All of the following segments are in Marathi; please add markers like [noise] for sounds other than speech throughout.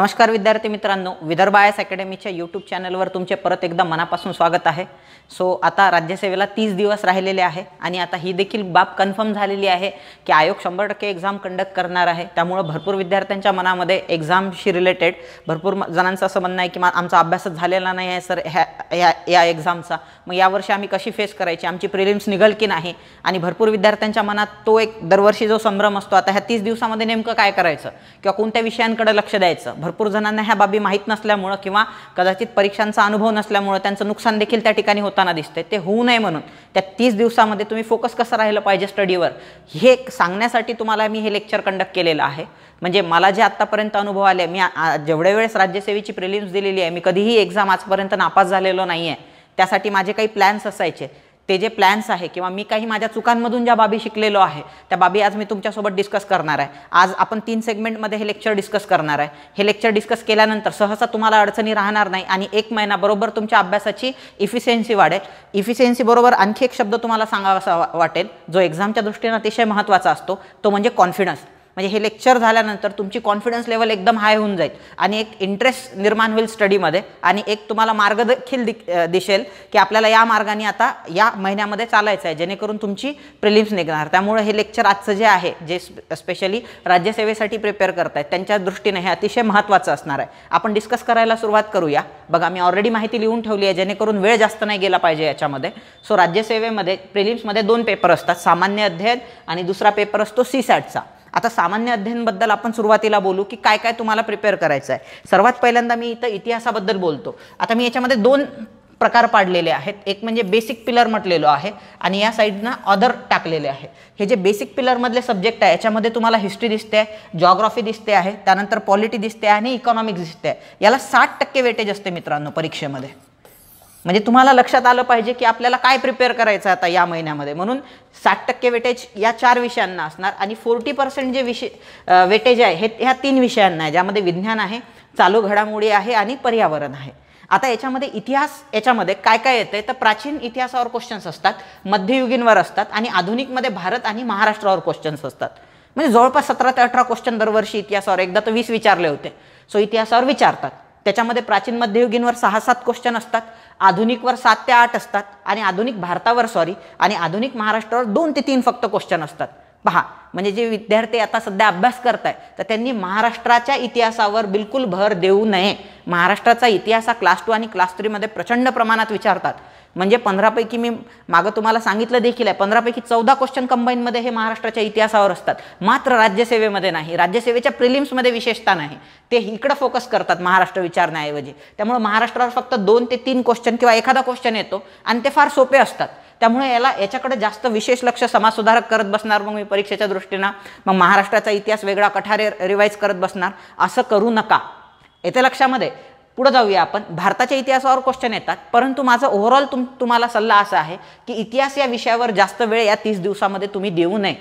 नमस्कार विद्यार्थी मित्रांनो विदर्भ आय एस अकॅडमीच्या यूट्यूब चॅनलवर तुमचे परत एकदा मनापासून स्वागत आहे सो आता राज्यसेवेला तीस दिवस राहिलेले आहे आणि आता ही देखील बाब कन्फर्म झालेली आहे की आयोग शंभर टक्के एक्झाम कंडक्ट करणार आहे त्यामुळं भरपूर विद्यार्थ्यांच्या मनामध्ये एक्झामशी रिलेटेड भरपूर जणांचं असं म्हणणं आहे की आमचा अभ्यासच झालेला नाही आहे सर ह्या ह्या या एक्झामचा मग यावर्षी आम्ही कशी फेस करायची आमची प्रिलिम्स निघल की नाही आणि भरपूर विद्यार्थ्यांच्या मनात तो एक दरवर्षी जो संभ्रम असतो आता ह्या तीस दिवसामध्ये नेमकं काय करायचं किंवा कोणत्या विषयांकडे लक्ष द्यायचं भरपूर जणांना ह्या बाबी माहीत नसल्यामुळं किंवा कदाचित परीक्षांचा अनुभव नसल्यामुळं त्यांचं नुकसान देखील त्या ठिकाणी होताना दिसतंय ते होऊ नये म्हणून त्या तीस दिवसामध्ये तुम्ही फोकस कसं राहिलं पाहिजे स्टडीवर हे सांगण्यासाठी तुम्हाला मी हे लेक्चर कंडक्ट केलेलं आहे म्हणजे मला जे आत्तापर्यंत अनुभव आले मी जेवढ्या वेळेस राज्यसेवेची प्रिलिम्स दिलेली आहे मी कधीही एक्झाम आजपर्यंत नापास झालेलो नाही आहे त्यासाठी माझे काही प्लॅन्स असायचे ते जे प्लॅन्स आहे किंवा मी काही माझ्या चुकांमधून ज्या बाबी शिकलेलो आहे त्या बाबी आज मी तुमच्यासोबत डिस्कस करणार आहे आज आपण तीन सेगमेंटमध्ये हे लेक्चर डिस्कस करणार आहे हे लेक्चर डिस्कस केल्यानंतर सहसा तुम्हाला अडचणी राहणार नाही आणि एक महिना बरोबर तुमच्या अभ्यासाची इफिशियन्सी वाढेल इफिशियन्सीबरोबर आणखी एक शब्द तुम्हाला सांगावासा वाटेल जो एक्झामच्या दृष्टीने अतिशय महत्त्वाचा असतो तो म्हणजे कॉन्फिडन्स म्हणजे हे लेक्चर झाल्यानंतर तुमची कॉन्फिडन्स लेवल एकदम हाय होऊन जाईल आणि एक इंटरेस्ट निर्माण होईल स्टडीमध्ये आणि एक तुम्हाला मार्ग देखील दिसेल की आपल्याला या मार्गाने आता या महिन्यामध्ये चालायचं आहे जेणेकरून तुमची प्रिलिम्स निघणार त्यामुळे हे लेक्चर आजचं जे आहे जे स्पेशली राज्यसेवेसाठी प्रिपेअर आहेत त्यांच्या दृष्टीने हे अतिशय महत्त्वाचं असणार आहे आपण डिस्कस करायला सुरुवात करूया बघा मी ऑलरेडी माहिती लिहून ठेवली आहे जेणेकरून वेळ जास्त नाही गेला पाहिजे याच्यामध्ये सो राज्यसेवेमध्ये प्रिलिम्समध्ये दोन पेपर असतात सामान्य अध्ययन आणि दुसरा पेपर असतो सी सॅटचा आता सामान्य अध्ययनबद्दल आपण सुरुवातीला बोलू की काय काय तुम्हाला प्रिपेअर करायचं आहे सर्वात पहिल्यांदा मी इथं इतिहासाबद्दल बोलतो आता मी याच्यामध्ये दोन प्रकार पाडलेले आहेत एक म्हणजे बेसिक पिलर म्हटलेलो आहे आणि या साईडनं अदर टाकलेले आहे हे जे बेसिक पिलरमधले सब्जेक्ट आहे याच्यामध्ये तुम्हाला हिस्ट्री दिसते आहे जॉग्रॉफी दिसते आहे त्यानंतर पॉलिटी दिसते आहे आणि इकॉनॉमिक्स दिसते आहे याला साठ टक्के वेटेज असते मित्रांनो परीक्षेमध्ये म्हणजे तुम्हाला लक्षात आलं पाहिजे की आपल्याला काय प्रिपेअर करायचं आता या महिन्यामध्ये म्हणून साठ टक्के वेटेज या चार विषयांना असणार आणि फोर्टी पर्सेंट जे विषय वेटेज आहे हे ह्या तीन विषयांना आहे ज्यामध्ये विज्ञान आहे चालू घडामोडी आहे आणि पर्यावरण आहे आता याच्यामध्ये इतिहास याच्यामध्ये काय काय येतं तर प्राचीन इतिहासावर क्वेश्चन्स असतात मध्ययुगीनवर असतात आणि आधुनिकमध्ये भारत आणि महाराष्ट्रावर क्वेश्चन्स असतात म्हणजे जवळपास सतरा ते अठरा क्वेश्चन दरवर्षी इतिहासावर एकदा तर वीस विचारले होते सो इतिहासावर विचारतात त्याच्यामध्ये प्राचीन मध्ययुगीनवर सहा सात क्वेश्चन असतात आधुनिकवर सात ते आठ असतात आणि आधुनिक भारतावर सॉरी आणि आधुनिक महाराष्ट्रावर दोन ते तीन फक्त क्वेश्चन असतात पहा म्हणजे जे विद्यार्थी आता सध्या अभ्यास करत आहे तर त्यांनी महाराष्ट्राच्या इतिहासावर बिलकुल भर देऊ नये महाराष्ट्राचा इतिहास हा क्लास टू आणि क्लास थ्रीमध्ये प्रचंड प्रमाणात विचारतात म्हणजे पंधरापैकी मी मागं तुम्हाला सांगितलं देखील आहे पंधरापैकी चौदा क्वेश्चन कंबाईनमध्ये हे महाराष्ट्राच्या इतिहासावर असतात मात्र राज्यसेवेमध्ये नाही राज्यसेवेच्या प्रिलिम्समध्ये विशेषता नाही ते इकडं फोकस करतात महाराष्ट्र विचारण्याऐवजी त्यामुळे महाराष्ट्रावर फक्त दोन ते तीन क्वेश्चन किंवा एखादा क्वेश्चन येतो आणि ते फार सोपे असतात त्यामुळे याला याच्याकडे जास्त विशेष लक्ष समाजसुधारक करत बसणार मग मी परीक्षेच्या दृष्टीनं मग महाराष्ट्राचा इतिहास वेगळा कठारे रिवाईज करत बसणार असं करू नका येते लक्षामध्ये पुढं जाऊया आपण भारताच्या इतिहासावर क्वेश्चन येतात परंतु माझा ओव्हरऑल तुम तुम्हाला सल्ला असा आहे की इतिहास या विषयावर जास्त वेळ या तीस दिवसामध्ये तुम्ही देऊ नये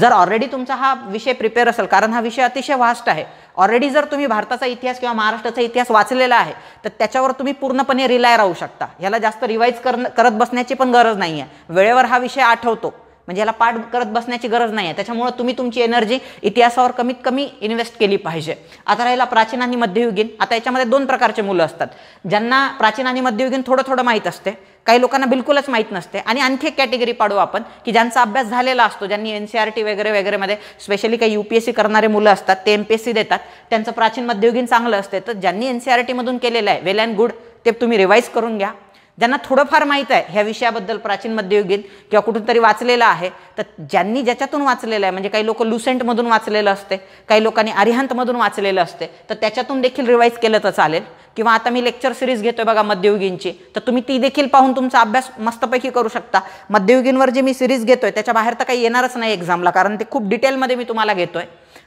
जर ऑलरेडी तुमचा हा विषय प्रिपेअर असेल कारण हा विषय अतिशय वास्ट आहे ऑलरेडी जर तुम्ही भारताचा इतिहास किंवा महाराष्ट्राचा इतिहास वाचलेला आहे तर त्याच्यावर तुम्ही पूर्णपणे रिलाय राहू शकता ह्याला जास्त रिवाईज करत बसण्याची पण गरज नाही आहे वेळेवर हा विषय आठवतो म्हणजे याला पाठ करत बसण्याची गरज नाही आहे त्याच्यामुळं तुम्ही तुमची एनर्जी इतिहासावर कमीत कमी इन्व्हेस्ट केली पाहिजे आता राहिला प्राचीन आणि मध्ययुगीन आता याच्यामध्ये दोन प्रकारचे मुलं असतात ज्यांना प्राचीन आणि मध्ययुगीन थोडं थोडं माहीत असते काही लोकांना बिलकुलच माहीत नसते आणि आणखी एक कॅटेगरी पाडू आपण की ज्यांचा अभ्यास झालेला असतो ज्यांनी एन सी आर टी वगैरे वगैरेमध्ये स्पेशली काही यू पी एस सी करणारे मुलं असतात ते एम एस सी देतात त्यांचं प्राचीन मध्ययुगीन चांगलं असते तर ज्यांनी एन सी आर e टीमधून केलेलं आहे वेल अँड गुड ते तुम्ही रिवाईज करून घ्या ज्यांना थोडंफार माहीत आहे ह्या विषयाबद्दल प्राचीन मध्ययुगीन किंवा कुठून तरी वाचलेलं आहे तर ज्यांनी ज्याच्यातून वाचलेलं आहे म्हणजे काही लोक लुसेंटमधून वाचलेलं असते काही लोकांनी अरिहंतमधून वाचलेलं असते तर त्याच्यातून देखील रिवाईज केलं तर चालेल किंवा आता मी लेक्चर सिरीज घेतोय बघा मध्ययुगीनची तर तुम्ही ती देखील पाहून तुमचा अभ्यास मस्तपैकी करू शकता मध्ययुगीनवर जे मी सिरीज घेतोय त्याच्या बाहेर तर काही येणारच नाही एक्झामला कारण ते खूप डिटेलमध्ये मी तुम्हाला घेतोय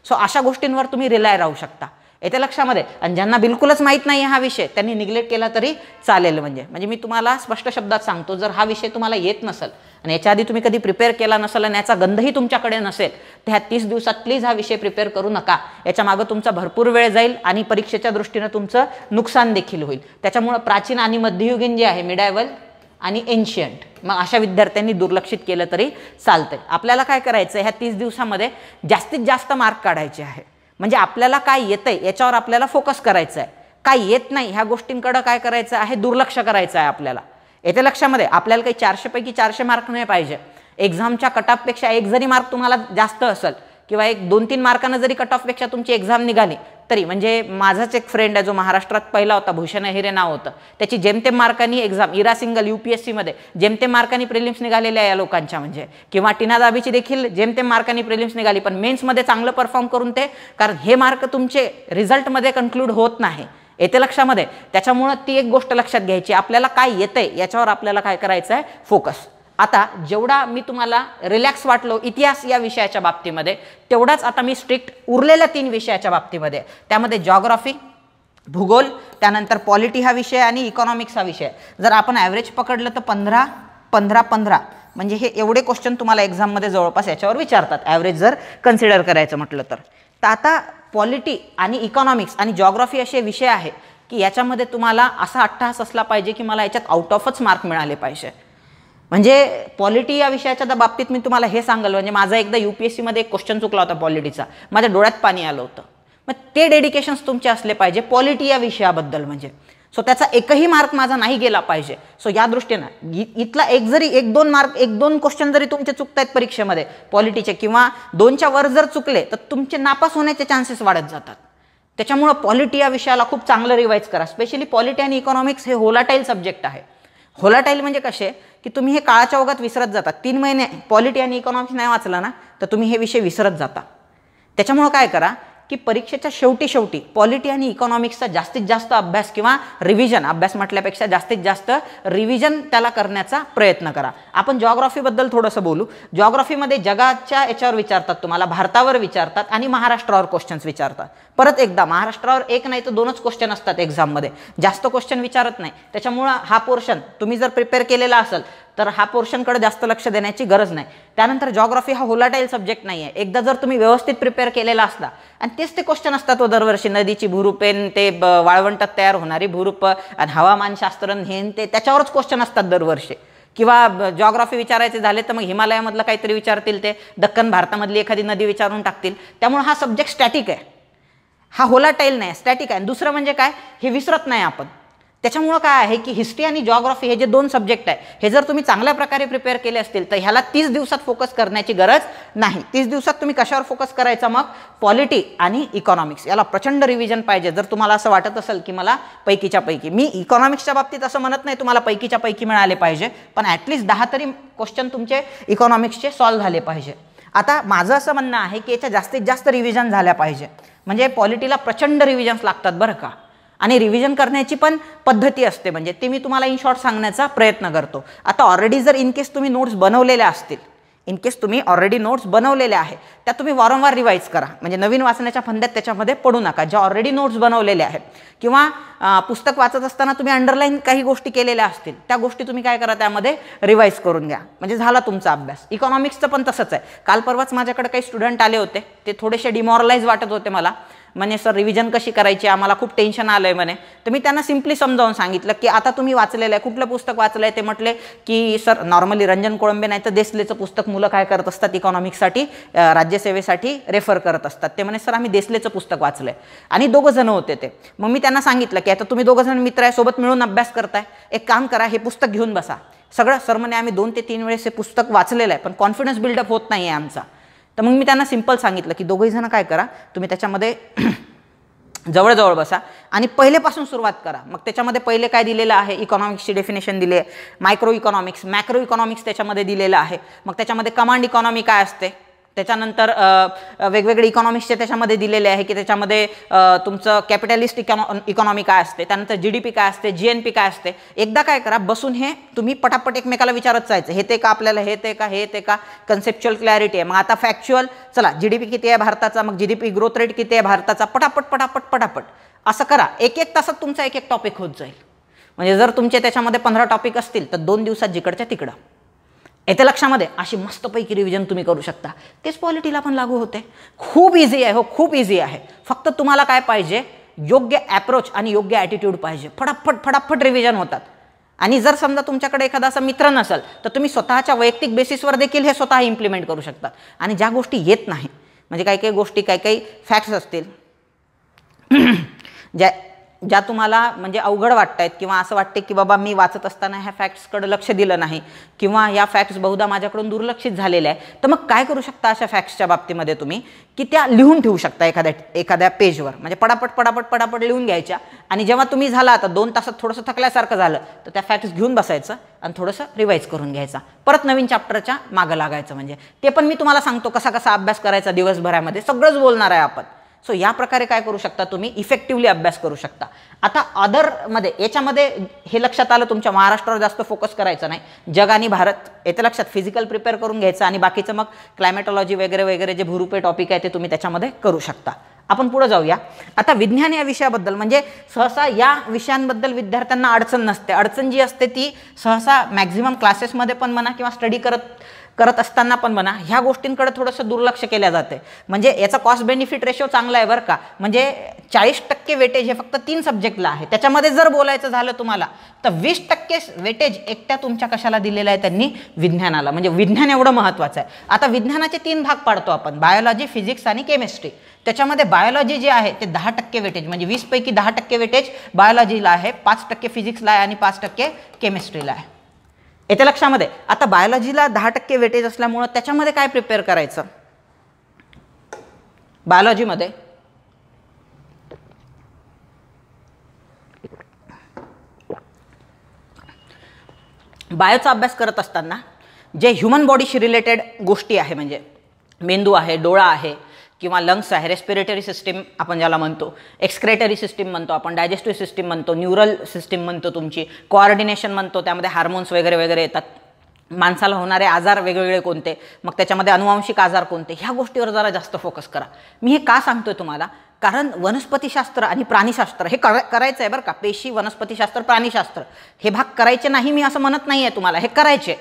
सो अशा गोष्टींवर तुम्ही रिलाय राहू शकता येत्या लक्षामध्ये आणि ज्यांना बिलकुलच माहीत नाही हा विषय त्यांनी निग्लेक्ट केला तरी चालेल म्हणजे म्हणजे मी तुम्हाला स्पष्ट शब्दात सांगतो जर हा विषय तुम्हाला येत नसेल आणि याच्या आधी तुम्ही कधी प्रिपेअर केला नसेल आणि याचा गंधही तुमच्याकडे नसेल तर ह्या तीस दिवसात प्लीज हा विषय प्रिपेअर करू नका याच्या मागं तुमचा भरपूर वेळ जाईल आणि परीक्षेच्या दृष्टीनं तुमचं नुकसान देखील होईल त्याच्यामुळं प्राचीन आणि मध्ययुगीन जे आहे मिडायवल आणि एन्शियंट मग अशा विद्यार्थ्यांनी दुर्लक्षित केलं तरी चालतंय आपल्याला काय करायचं ह्या तीस दिवसामध्ये जास्तीत जास्त मार्क काढायचे आहे म्हणजे आपल्याला काय येतं याच्यावर आपल्याला फोकस करायचं आहे काय येत नाही ह्या गोष्टींकडं काय करायचं आहे दुर्लक्ष करायचं आहे आपल्याला येते लक्षामध्ये आपल्याला काही चारशेपैकी चारशे मार्क नाही पाहिजे एक्झामच्या कटऑफपेक्षा एक जरी मार्क तुम्हाला जास्त असेल किंवा एक दोन तीन मार्कानं जरी कट तुमची एक्झाम निघाली तरी म्हणजे माझाच एक फ्रेंड आहे जो महाराष्ट्रात पहिला होता भूषण हिरे नाव होतं त्याची जेमतेम मार्कानी एक्झाम इरा सिंगल यू पी एस सीमध्ये जेमतेम मार्कानी प्रिलिम्स निघालेल्या या लोकांच्या म्हणजे किंवा टिना दाबीची देखील जेमतेम मार्कानी प्रिलिम्स निघाली पण मेन्समध्ये चांगलं परफॉर्म करून ते कारण हे मार्क तुमचे रिझल्टमध्ये कन्क्लूड होत नाही येते लक्षामध्ये त्याच्यामुळं ती एक गोष्ट लक्षात घ्यायची आपल्याला काय येतं याच्यावर आपल्याला काय करायचं आहे फोकस आता जेवढा मी तुम्हाला रिलॅक्स वाटलो इतिहास या विषयाच्या बाबतीमध्ये तेवढाच आता मी स्ट्रिक्ट उरलेल्या तीन विषयाच्या बाबतीमध्ये त्यामध्ये जॉग्रॉफी भूगोल त्यानंतर पॉलिटी हा विषय आणि इकॉनॉमिक्स हा विषय जर आपण ॲव्हरेज पकडलं तर पंधरा पंधरा पंधरा म्हणजे हे एवढे क्वेश्चन तुम्हाला एक्झाममध्ये जवळपास याच्यावर विचारतात ॲव्हरेज जर कन्सिडर करायचं म्हटलं तर तर आता पॉलिटी आणि इकॉनॉमिक्स आणि जॉग्रॉफी असे विषय आहे की याच्यामध्ये तुम्हाला असा अट्टहास असला पाहिजे की मला याच्यात आउट ऑफच मार्क मिळाले पाहिजे म्हणजे पॉलिटी या विषयाच्या बाबतीत मी तुम्हाला हे सांगाल म्हणजे माझा एकदा यू पी एस सीमध्ये एक क्वेश्चन चुकला होता पॉलिटीचा माझ्या डोळ्यात पाणी आलं होतं मग ते डेडिकेशन्स तुमचे असले पाहिजे पॉलिटी या विषयाबद्दल म्हणजे सो त्याचा एकही मार्क माझा नाही गेला पाहिजे सो या दृष्टीनं इथला एक जरी एक दोन मार्क एक दोन क्वेश्चन जरी तुमचे चुकत आहेत परीक्षेमध्ये पॉलिटीचे किंवा दोनच्या वर जर चुकले तर तुमचे नापास होण्याचे चान्सेस वाढत जातात त्याच्यामुळं पॉलिटी या विषयाला खूप चांगलं रिवाईज करा स्पेशली पॉलिटी आणि इकॉनॉमिक्स हे होलाटाईल सब्जेक्ट आहे होलाटाईल म्हणजे कसे की तुम्ही हे काळाच्या ओघात विसरत जाता तीन महिने पॉलिटी आणि इकॉनॉमिक्स नाही वाचला ना तर तुम्ही हे विषय विसरत जाता त्याच्यामुळं काय करा की परीक्षेच्या शेवटी शेवटी पॉलिटी आणि इकॉनॉमिक्सचा जास्तीत जास्त अभ्यास किंवा रिव्हिजन अभ्यास म्हटल्यापेक्षा जास्तीत जास्त रिव्हिजन त्याला करण्याचा प्रयत्न करा आपण जॉग्रॉफीबद्दल थोडंसं बोलू जॉग्रॉफीमध्ये जगाच्या याच्यावर विचारतात तुम्हाला भारतावर विचारतात आणि महाराष्ट्रावर क्वेश्चन्स विचारतात परत एकदा महाराष्ट्रावर एक नाही तर दोनच क्वेश्चन असतात एक्झाममध्ये जास्त क्वेश्चन विचारत नाही त्याच्यामुळं हा पोर्शन तुम्ही जर प्रिपेअर केलेला असेल तर हा पोर्शनकडे जास्त लक्ष देण्याची गरज नाही त्यानंतर जॉग्रॉफी हा होलाटाईल सब्जेक्ट नाही आहे एकदा जर तुम्ही व्यवस्थित प्रिपेअर केलेला असला आणि तेच ते क्वेश्चन असतात तो हो दरवर्षी नदीची भूरूपेन ते वाळवंटात तयार होणारी भूरूप आणि हवामानशास्त्र हे ते त्याच्यावरच क्वेश्चन असतात दरवर्षी किंवा जॉग्राफी विचारायचे झाले तर मग हिमालयामधलं काहीतरी विचारतील ते दक्कन भारतामधली एखादी नदी विचारून टाकतील त्यामुळे हा सब्जेक्ट स्टॅटिक आहे हा होलाटाईल नाही स्टॅटिक आहे दुसरं म्हणजे काय हे विसरत नाही आपण त्याच्यामुळं काय आहे की हिस्ट्री आणि जॉग्रॉफी हे जे दोन सब्जेक्ट आहे हे जर तुम्ही चांगल्या प्रकारे प्रिपेअर केले असतील तर ह्याला तीस दिवसात फोकस करण्याची गरज नाही तीस दिवसात तुम्ही कशावर फोकस करायचा मग पॉलिटी आणि इकॉनॉमिक्स याला प्रचंड रिव्हिजन पाहिजे जर तुम्हाला असं वाटत असेल की मला पैकीच्या पैकी मी इकॉनॉमिक्सच्या बाबतीत असं म्हणत नाही तुम्हाला पैकीच्या पैकी मिळाले पाहिजे पण ॲटलीस्ट दहा तरी क्वेश्चन तुमचे इकॉनॉमिक्सचे सॉल्व्ह झाले पाहिजे आता माझं असं म्हणणं आहे की याच्या जास्तीत जास्त रिव्हिजन झाल्या पाहिजे म्हणजे पॉलिटीला प्रचंड रिव्हिजन्स लागतात बरं का आणि रिव्हिजन करण्याची पण पद्धती असते म्हणजे ते मी तुम्हाला इन शॉर्ट सांगण्याचा प्रयत्न करतो आता ऑलरेडी जर इन केस तुम्ही नोट्स बनवलेल्या असतील इन केस तुम्ही ऑलरेडी नोट्स बनवलेल्या आहे त्या तुम्ही वारंवार रिवाईज करा म्हणजे नवीन वाचण्याच्या फंद्यात त्याच्यामध्ये पडू नका ज्या ऑलरेडी नोट्स बनवलेल्या आहेत किंवा पुस्तक वाचत असताना तुम्ही अंडरलाईन काही गोष्टी केलेल्या असतील त्या गोष्टी तुम्ही काय करा त्यामध्ये रिवाईज करून घ्या म्हणजे झाला तुमचा अभ्यास इकॉनॉमिक्सचं पण तसंच आहे काल परवाच माझ्याकडे काही स्टुडंट आले होते ते थोडेसे डिमॉरलाईज वाटत होते मला म्हणे सर रिव्हिजन कशी करायची आम्हाला खूप टेन्शन आलं आहे म्हणे तर मी त्यांना सिम्पली समजावून सांगितलं की आता तुम्ही वाचलेलं आहे कुठलं पुस्तक वाचलं आहे ते म्हटले की सर नॉर्मली रंजन कोळंबे नाही तर देसलेचं पुस्तक मुलं काय करत असतात इकॉनॉमिक्ससाठी राज्यसेवेसाठी रेफर करत असतात ते म्हणे सर आम्ही देसलेचं पुस्तक वाचलं आहे आणि दोघं जण होते ते मग मी त्यांना सांगितलं की आता तुम्ही दोघं जण मित्र आहे सोबत मिळून अभ्यास करताय एक काम करा हे पुस्तक घेऊन बसा सगळं सर म्हणे आम्ही दोन ते तीन वेळेस हे पुस्तक वाचलेलं आहे पण कॉन्फिडन्स बिल्डअप होत नाही आहे आमचा तर मग मी त्यांना सिम्पल सांगितलं की दोघंही जण काय करा तुम्ही त्याच्यामध्ये [clears throat] जवळजवळ बसा आणि पहिलेपासून सुरुवात करा मग त्याच्यामध्ये पहिले काय दिलेलं आहे इकॉनॉमिक्सची डेफिनेशन दिली आहे मायक्रो इकॉनॉमिक्स मॅक्रो इकॉनॉमिक्स त्याच्यामध्ये दिलेलं आहे मग त्याच्यामध्ये कमांड इकॉनॉमी काय असते त्याच्यानंतर वेगवेगळे इकॉनॉमिक्सचे त्याच्यामध्ये दिलेले आहे की त्याच्यामध्ये तुमचं कॅपिटलिस्ट इकॉनॉ इकॉनॉमी काय असते त्यानंतर जी डी पी काय असते जी एन पी काय असते एकदा काय करा बसून हे तुम्ही पटापट एकमेकाला विचारत जायचं हे ते का आपल्याला हे ते का हे ते का कन्सेप्च्युअल क्लॅरिटी आहे मग आता फॅक्च्युअल चला जी डी पी किती आहे भारताचा मग G D P growth rate किती आहे भारताचा पटापट पटापट पटापट असं करा एक एक तासात तुमचा एक एक टॉपिक होत जाईल म्हणजे जर तुमचे त्याच्यामध्ये पंधरा टॉपिक असतील तर दोन दिवसात जिकडच्या तिकडं येत्या लक्षामध्ये अशी मस्तपैकी रिव्हिजन तुम्ही करू शकता तेच पॉलिटीला पण लागू होते खूप इझी आहे हो खूप इझी आहे फक्त तुम्हाला काय पाहिजे योग्य ॲप्रोच आणि योग्य ॲटिट्यूड पाहिजे फटाफट फटाफट रिव्हिजन होतात आणि जर समजा तुमच्याकडे एखादा असा मित्र नसेल तर तुम्ही स्वतःच्या वैयक्तिक बेसिसवर देखील हे स्वतः इम्प्लिमेंट करू शकता आणि ज्या गोष्टी येत नाही म्हणजे काही काही गोष्टी काही काही फॅक्ट्स असतील [clears throat] ज्या ज्या तुम्हाला म्हणजे अवघड वाटत आहेत किंवा असं वाटते की बाबा मी वाचत असताना ह्या फॅक्ट्सकडे लक्ष दिलं नाही किंवा या फॅक्ट्स बहुधा माझ्याकडून दुर्लक्षित झालेल्या आहेत तर मग काय करू शकता अशा फॅक्ट्सच्या बाबतीमध्ये तुम्ही की त्या लिहून ठेवू शकता एखाद्या एखाद्या पेजवर म्हणजे पडापट पडापट पडापट लिहून घ्यायच्या आणि जेव्हा तुम्ही झाला आता दोन तासात थोडंसं थकल्यासारखं झालं तर त्या फॅक्ट्स घेऊन बसायचं आणि थोडंसं रिवाईज करून घ्यायचा परत नवीन चॅप्टरच्या मागं लागायचं म्हणजे ते पण मी तुम्हाला सांगतो कसा कसा अभ्यास करायचा दिवसभरामध्ये सगळंच बोलणार आहे आपण सो या प्रकारे काय करू शकता तुम्ही इफेक्टिव्हली अभ्यास करू शकता आता अदरमध्ये याच्यामध्ये हे लक्षात आलं तुमच्या महाराष्ट्रावर जास्त फोकस करायचं नाही जग आणि भारत येत्या लक्षात फिजिकल प्रिपेअर करून घ्यायचं आणि बाकीचं मग क्लायमेटॉलॉजी वगैरे वगैरे जे भुरुपे टॉपिक आहे ते तुम्ही त्याच्यामध्ये करू शकता आपण पुढे जाऊया आता विज्ञान या विषयाबद्दल म्हणजे सहसा या विषयांबद्दल विद्यार्थ्यांना अडचण नसते अडचण जी असते ती सहसा मॅक्झिमम क्लासेसमध्ये पण म्हणा किंवा स्टडी करत करत असताना पण म्हणा ह्या गोष्टींकडे थोडंसं दुर्लक्ष जातं जाते म्हणजे याचा कॉस्ट बेनिफिट रेशो चांगला आहे बरं का म्हणजे चाळीस टक्के वेटेज हे फक्त तीन सब्जेक्टला आहे त्याच्यामध्ये जर बोलायचं झालं तुम्हाला तर वीस टक्के वेटेज एकट्या तुमच्या कशाला दिलेलं आहे त्यांनी विज्ञानाला म्हणजे विज्ञान एवढं महत्त्वाचं आहे आता विज्ञानाचे तीन भाग पाडतो आपण बायोलॉजी फिजिक्स आणि केमिस्ट्री त्याच्यामध्ये बायोलॉजी जे आहे ते दहा टक्के वेटेज म्हणजे वीसपैकी दहा टक्के वेटेज बायोलॉजीला आहे पाच टक्के फिजिक्सला आहे आणि पाच टक्के केमिस्ट्रीला आहे येत्या लक्षामध्ये आता बायोलॉजीला दहा टक्के वेटेज असल्यामुळं त्याच्यामध्ये काय प्रिपेअर करायचं बायोलॉजीमध्ये बायोचा अभ्यास करत असताना जे ह्युमन बॉडीशी रिलेटेड गोष्टी आहे म्हणजे मेंदू आहे डोळा आहे किंवा लंग्स आहे रेस्पिरेटरी सिस्टीम आपण ज्याला म्हणतो एक्सक्रेटरी सिस्टीम म्हणतो आपण डायजेस्टिव्ह सिस्टीम म्हणतो न्यूरल सिस्टीम म्हणतो तुमची कोऑर्डिनेशन म्हणतो त्यामध्ये हार्मोन्स वगैरे वगैरे येतात माणसाला होणारे आजार वेगवेगळे कोणते मग त्याच्यामध्ये अनुवांशिक आजार कोणते ह्या गोष्टीवर जरा जास्त फोकस करा मी हे का सांगतोय तुम्हाला कारण वनस्पतीशास्त्र आणि प्राणीशास्त्र हे कर करायचं आहे बरं का पेशी वनस्पतीशास्त्र प्राणीशास्त्र हे भाग करायचे नाही मी असं म्हणत नाही आहे तुम्हाला हे करायचे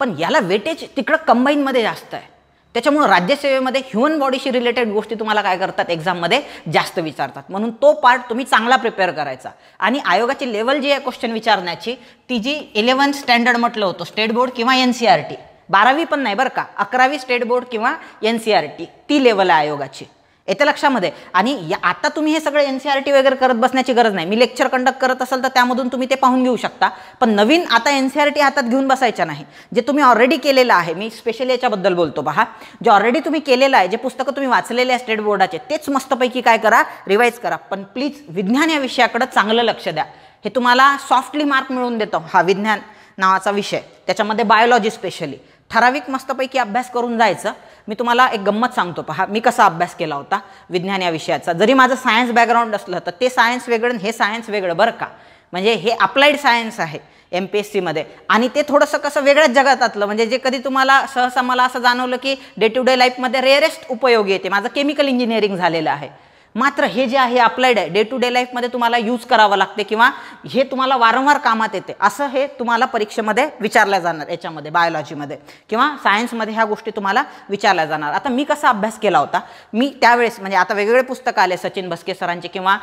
पण याला वेटेज तिकडं कंबाईनमध्ये जास्त आहे त्याच्यामुळं राज्यसेवेमध्ये ह्युमन बॉडीशी रिलेटेड गोष्टी तुम्हाला काय करतात एक्झाममध्ये जास्त विचारतात म्हणून तो पार्ट तुम्ही चांगला प्रिपेअर करायचा आणि आयोगाची लेवल जी आहे क्वेश्चन विचारण्याची ती जी इलेव्हन स्टँडर्ड म्हटलं होतं स्टेट बोर्ड किंवा एन सी आर टी बारावी पण नाही बरं का अकरावी स्टेट बोर्ड किंवा एन सी आर टी ती लेवल आहे आयोगाची येत्या लक्षामध्ये आणि आता तुम्ही हे सगळं एन सी आर टी वगैरे करत बसण्याची गरज नाही मी लेक्चर कंडक्ट करत असाल तर त्यामधून तुम्ही ते पाहून घेऊ शकता पण नवीन आता एन सी आर टी हातात घेऊन बसायचं नाही जे तुम्ही ऑलरेडी केलेलं आहे मी स्पेशली याच्याबद्दल बोलतो पहा जे ऑलरेडी तुम्ही केलेलं आहे जे पुस्तकं तुम्ही वाचलेले आहे स्टेट बोर्डाचे तेच मस्तपैकी काय करा रिवाईज करा पण प्लीज विज्ञान या विषयाकडे चांगलं लक्ष द्या हे तुम्हाला सॉफ्टली मार्क मिळवून देतो हा विज्ञान नावाचा विषय त्याच्यामध्ये बायोलॉजी स्पेशली ठराविक मस्तपैकी अभ्यास करून जायचं मी तुम्हाला एक गंमत सांगतो पहा मी कसा अभ्यास केला होता विज्ञान या विषयाचा जरी माझं सायन्स बॅकग्राऊंड असलं तर ते सायन्स वेगळं हे सायन्स वेगळं बरं का म्हणजे हे अप्लाइड सायन्स आहे एम पी एस सीमध्ये आणि ते थोडंसं कसं वेगळ्याच जगातातलं म्हणजे जे कधी तुम्हाला सहसा मला असं जाणवलं की डे टू डे लाईफमध्ये रेअरेस्ट उपयोगी येते माझं केमिकल इंजिनिअरिंग झालेलं आहे मात्र हे जे आहे अप्लाइड आहे डे टू डे लाईफमध्ये तुम्हाला यूज करावं लागते किंवा हे तुम्हाला वारंवार कामात येते असं हे तुम्हाला परीक्षेमध्ये विचारल्या जाणार याच्यामध्ये बायोलॉजीमध्ये किंवा सायन्समध्ये ह्या गोष्टी तुम्हाला विचारल्या जाणार आता मी कसा अभ्यास केला होता मी त्यावेळेस म्हणजे आता वेगवेगळे पुस्तकं आले सचिन भस्के सरांचे किंवा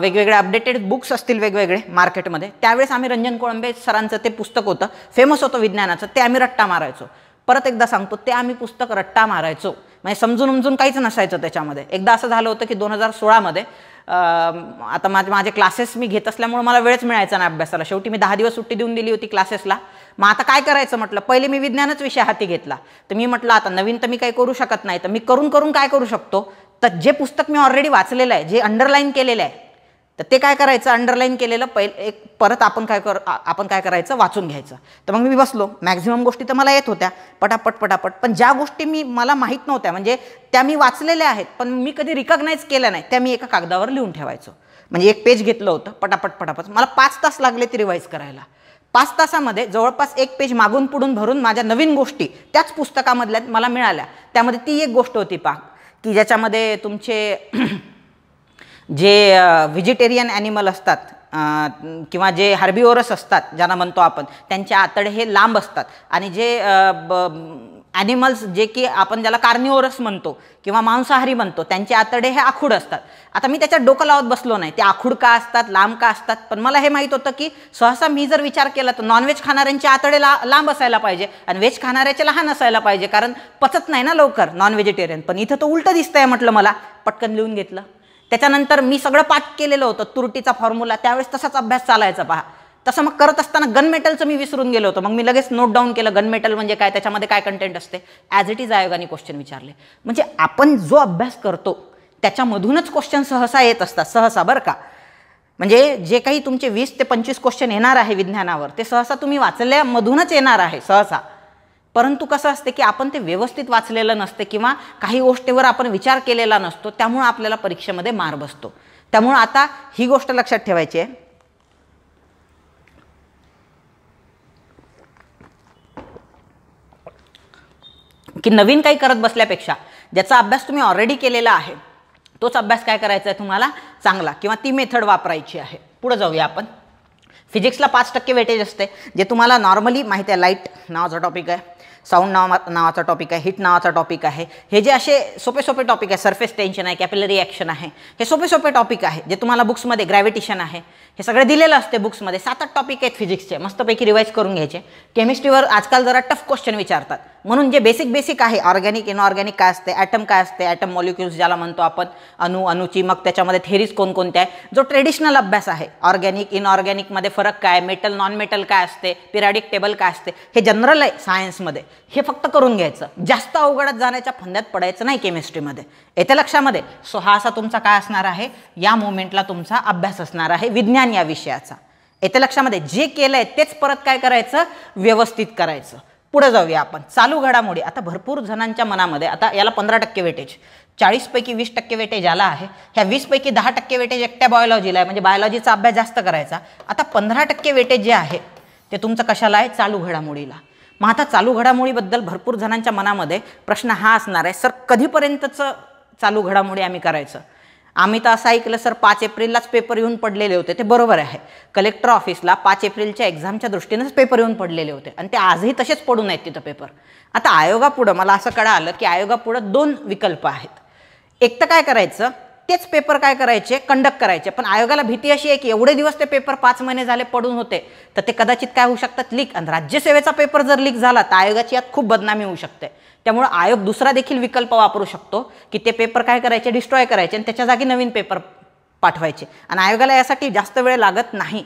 वेगवेगळे अपडेटेड बुक्स असतील वेगवेगळे मार्केटमध्ये त्यावेळेस आम्ही रंजन कोळंबे सरांचं ते पुस्तक होतं फेमस होतं विज्ञानाचं ते आम्ही रट्टा मारायचो परत एकदा सांगतो ते आम्ही पुस्तक रट्टा मारायचो म्हणजे समजून उमजून काहीच नसायचं त्याच्यामध्ये एकदा असं झालं होतं की दोन हजार सोळामध्ये आता माझे माझे क्लासेस मी घेत असल्यामुळं मला वेळच मिळायचा नाही अभ्यासाला शेवटी मी दहा दिवस सुट्टी देऊन दिली होती क्लासेसला मग आता काय करायचं म्हटलं पहिले मी विज्ञानच विषय हाती घेतला तर मी म्हटलं आता नवीन तर मी काही करू शकत नाही तर मी करून करून काय करू शकतो तर जे पुस्तक मी ऑलरेडी वाचलेलं आहे जे अंडरलाईन केलेलं आहे तर ते काय करायचं अंडरलाईन केलेलं पहिले एक परत आपण काय कर आपण काय करायचं वाचून घ्यायचं तर मग मी बसलो मॅक्झिमम गोष्टी तर मला येत होत्या पटापट पटापट पण ज्या गोष्टी मी मला माहीत नव्हत्या म्हणजे त्या मी वाचलेल्या आहेत पण मी कधी रिकग्नाईज केल्या नाही त्या मी एका कागदावर लिहून ठेवायचो म्हणजे एक पेज घेतलं होतं पटापट पटापट मला पाच तास लागले ते रिवाईज करायला पाच तासामध्ये जवळपास एक पेज मागून पुढून भरून माझ्या नवीन गोष्टी त्याच पुस्तकामधल्या मला मिळाल्या त्यामध्ये ती एक गोष्ट होती पा की ज्याच्यामध्ये तुमचे जे व्हेजिटेरियन ॲनिमल असतात किंवा जे हार्बिओरस असतात ज्यांना म्हणतो आपण त्यांचे आतडे हे लांब असतात आणि जे ॲनिमल्स जे की आपण ज्याला कार्निओरस म्हणतो किंवा मांसाहारी म्हणतो त्यांचे आतडे हे आखूड असतात आता मी त्याच्यात डोकं लावत बसलो नाही ते आखूड का असतात लांब का असतात पण मला हे माहीत होतं की सहसा मी जर विचार केला तर नॉनव्हेज खाणाऱ्यांचे आतडे ला लांब असायला पाहिजे आणि व्हेज खाणाऱ्याचे लहान असायला पाहिजे कारण पचत नाही ना लवकर नॉन व्हेजिटेरियन पण इथं तो उलटं दिसतंय म्हटलं मला पटकन लिहून घेतलं त्याच्यानंतर मी सगळं पाठ केलेलं होतं तुरटीचा फॉर्म्युला त्यावेळेस तसाच अभ्यास चालायचा पहा तसं मग करत असताना गन मेटलचं मी विसरून गेलो होतो मग मी लगेच नोट डाऊन केलं गन मेटल म्हणजे काय त्याच्यामध्ये काय कंटेंट असते ॲज इट इज आयोगाने क्वेश्चन विचारले म्हणजे आपण जो अभ्यास करतो त्याच्यामधूनच क्वेश्चन सहसा येत असतात सहसा बरं का म्हणजे जे काही तुमचे वीस ते पंचवीस क्वेश्चन येणार आहे विज्ञानावर ते सहसा तुम्ही वाचल्यामधूनच येणार आहे सहसा परंतु कसं असते की आपण ते व्यवस्थित वाचलेलं नसते किंवा काही गोष्टीवर आपण विचार केलेला नसतो त्यामुळं आपल्याला परीक्षेमध्ये मार बसतो त्यामुळं आता ही गोष्ट लक्षात ठेवायची आहे की नवीन काही करत बसल्यापेक्षा ज्याचा अभ्यास तुम्ही ऑलरेडी केलेला आहे तोच अभ्यास काय करायचा आहे तुम्हाला चांगला किंवा ती मेथड वापरायची आहे पुढे जाऊया आपण फिजिक्सला पाच टक्के वेटेज असते जे तुम्हाला नॉर्मली माहिती आहे लाईट नावाचा टॉपिक आहे साऊंड नावा नावाचा टॉपिक आहे हिट नावाचा टॉपिक आहे हे जे असे सोपे सोपे टॉपिक आहे सरफेस टेन्शन आहे कॅपिलरी ॲक्शन आहे हे सोपे सोपे टॉपिक आहे जे तुम्हाला बुक्समध्ये ग्रॅव्हिटेशन आहे हे सगळं दिलेलं असते बुक्समध्ये सात आठ टॉपिक आहेत फिजिक्सचे मस्तपैकी रिवाईज करून घ्यायचे केमिस्ट्रीवर आजकाल जरा टफ क्वेश्चन विचारतात म्हणून जे बेसिक बेसिक आहे ऑर्गॅनिक इनऑर्गॅनिक काय असते ॲटम काय असते ॲटम मॉलिक्युल्स ज्याला म्हणतो आपण अणू अनुची मग त्याच्यामध्ये थेरीज कोणकोणत्या आहे जो ट्रेडिशनल अभ्यास आहे ऑर्गॅनिक इनऑर्गॅनिकमध्ये फरक काय मेटल नॉन मेटल काय असते पिराडिक टेबल काय असते हे जनरल आहे सायन्समध्ये हे फक्त करून घ्यायचं जास्त अवघडात जाण्याच्या फंद्यात पडायचं नाही केमिस्ट्रीमध्ये येत्या लक्षामध्ये सो हा असा तुमचा काय असणार आहे या मुवमेंटला तुमचा अभ्यास असणार आहे विज्ञान ज्ञान या विषयाचा येत्या लक्षामध्ये जे केलं आहे तेच परत काय करायचं व्यवस्थित करायचं पुढे जाऊया आपण चालू घडामोडी आता भरपूर जणांच्या मनामध्ये आता याला पंधरा टक्के वेटेज चाळीसपैकी वीस टक्के वेटेज आला आहे ह्या वीसपैकी दहा टक्के वेटेज एकट्या बायोलॉजीला आहे म्हणजे बायोलॉजीचा अभ्यास जास्त करायचा आता पंधरा टक्के वेटेज जे आहे ते तुमचं कशाला आहे चालू घडामोडीला मग आता चालू घडामोडीबद्दल भरपूर जणांच्या मनामध्ये प्रश्न हा असणार आहे सर कधीपर्यंतचं चालू घडामोडी आम्ही करायचं आम्ही तर असं ऐकलं सर पाच एप्रिललाच पेपर येऊन पडलेले होते ते बरोबर आहे कलेक्टर ऑफिसला पाच एप्रिलच्या एक्झामच्या दृष्टीनंच पेपर येऊन पडलेले होते आणि ते आजही तसेच पडून आहेत तिथं पेपर आता आयोगापुढं मला असं कळालं की आयोगापुढं दोन विकल्प आहेत एक तर काय करायचं तेच पेपर काय करायचे कंडक्ट करायचे पण आयोगाला भीती अशी आहे की एवढे दिवस ते पेपर पाच महिने झाले पडून होते तर ते कदाचित काय होऊ शकतात लीक आणि राज्यसेवेचा पेपर जर लीक झाला तर आयोगाची यात खूप बदनामी होऊ शकते त्यामुळे आयोग दुसरा देखील विकल्प वापरू शकतो की ते पेपर काय करायचे डिस्ट्रॉय करायचे आणि त्याच्या जागी नवीन पेपर पाठवायचे आणि आयोगाला यासाठी जास्त वेळ लागत नाही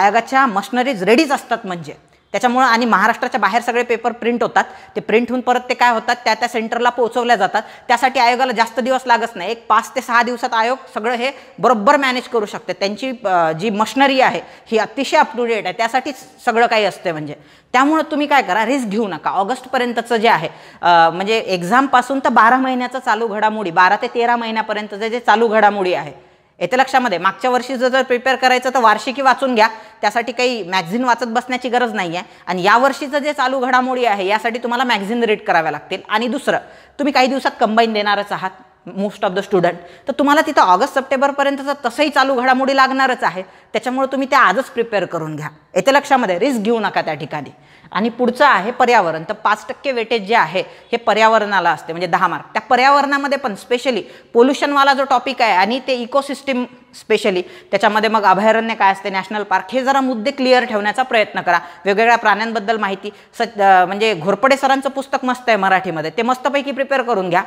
आयोगाच्या मशनरीज रेडीच असतात म्हणजे त्याच्यामुळं आणि महाराष्ट्राच्या बाहेर सगळे पेपर प्रिंट होतात ते प्रिंट होऊन परत ते काय होतात त्या त्या सेंटरला पोहोचवल्या जातात त्यासाठी आयोगाला जास्त दिवस लागत नाही एक पाच ते सहा दिवसात आयोग सगळं हे बरोबर मॅनेज करू शकते त्यांची जी मशनरी आहे ही अतिशय अप टू डेट आहे त्यासाठीच सगळं काही असते म्हणजे त्यामुळं तुम्ही काय करा रिस्क घेऊ नका ऑगस्टपर्यंतचं जे आहे म्हणजे एक्झामपासून तर बारा महिन्याचं चालू घडामोडी बारा ते तेरा महिन्यापर्यंतचं जे चालू घडामोडी आहे येते लक्षामध्ये मागच्या वर्षी जर जर प्रिपेअर करायचं तर वार्षिकी वाचून घ्या त्यासाठी काही मॅग्झिन वाचत बसण्याची गरज नाही आहे आणि यावर्षीचं जे चालू घडामोडी आहे यासाठी तुम्हाला मॅग्झिन रीड कराव्या लागतील आणि दुसरं तुम्ही काही दिवसात कंबाईन देणारच आहात मोस्ट ऑफ द स्टुडंट तर तुम्हाला तिथं ऑगस्ट सप्टेंबरपर्यंतचं तसंही चालू घडामोडी लागणारच आहे त्याच्यामुळे तुम्ही त्या आजच प्रिपेअर करून घ्या येथे लक्षामध्ये रिस्क घेऊ नका त्या ठिकाणी आणि पुढचं आहे पर्यावरण तर पाच टक्के वेटेज जे आहे हे पर्यावरणाला असते म्हणजे दहा मार्क त्या पर्यावरणामध्ये पण स्पेशली पोल्युशनवाला जो टॉपिक आहे आणि ते इकोसिस्टीम स्पेशली त्याच्यामध्ये मग अभयारण्य काय असते नॅशनल पार्क हे जरा मुद्दे क्लिअर ठेवण्याचा प्रयत्न करा वेगवेगळ्या प्राण्यांबद्दल माहिती स म्हणजे घोरपडे सरांचं पुस्तक मस्त आहे मराठीमध्ये ते मस्तपैकी प्रिपेअर करून घ्या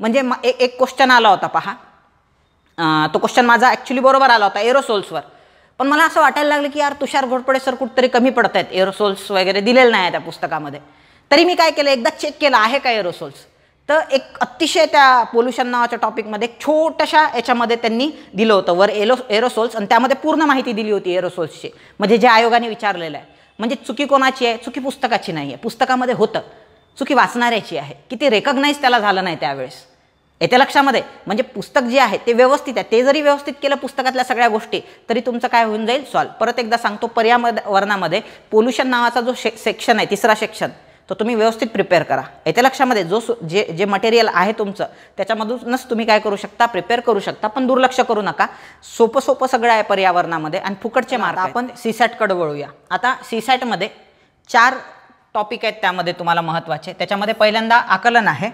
म्हणजे एक क्वेश्चन आला होता पहा तो क्वेश्चन माझा ॲक्च्युली बरोबर आला होता एरोसोल्सवर पण मला असं वाटायला लागलं की यार तुषार घोडपडे सर कुठतरी कमी पडत आहेत एरोसोल्स वगैरे दिलेलं नाही त्या पुस्तकामध्ये तरी मी काय केलं एकदा चेक केलं आहे का एरोसोल्स तर एक अतिशय त्या पोल्युशन नावाच्या टॉपिकमध्ये एक छोट्याशा याच्यामध्ये त्यांनी दिलं होतं वर एरो एरोसोल्स आणि त्यामध्ये पूर्ण माहिती दिली होती एरोसोल्सची म्हणजे जे आयोगाने विचारलेलं आहे म्हणजे चुकी कोणाची आहे चुकी पुस्तकाची नाही आहे पुस्तकामध्ये होतं चुकी वाचणाऱ्याची आहे की ते रेकग्नाईज त्याला झालं नाही त्यावेळेस येत्या लक्षामध्ये म्हणजे पुस्तक जे आहे ते व्यवस्थित आहे ते जरी व्यवस्थित केलं पुस्तकातल्या सगळ्या गोष्टी तरी तुमचं काय होऊन जाईल सॉल्व परत एकदा सांगतो पर्यावरणामध्ये पोल्युशन नावाचा जो शे सेक्शन आहे तिसरा सेक्शन तो तुम्ही व्यवस्थित प्रिपेअर करा येत्या लक्षामध्ये जो जे जे मटेरियल आहे तुमचं त्याच्यामधूनच तुम्ही काय करू शकता प्रिपेअर करू शकता पण दुर्लक्ष करू नका सोपं सोपं सगळं आहे पर्यावरणामध्ये आणि फुकटचे मार्ग आपण सीसॅटकडे वळूया आता सीसॅटमध्ये चार टॉपिक आहेत त्यामध्ये तुम्हाला महत्त्वाचे त्याच्यामध्ये पहिल्यांदा आकलन आहे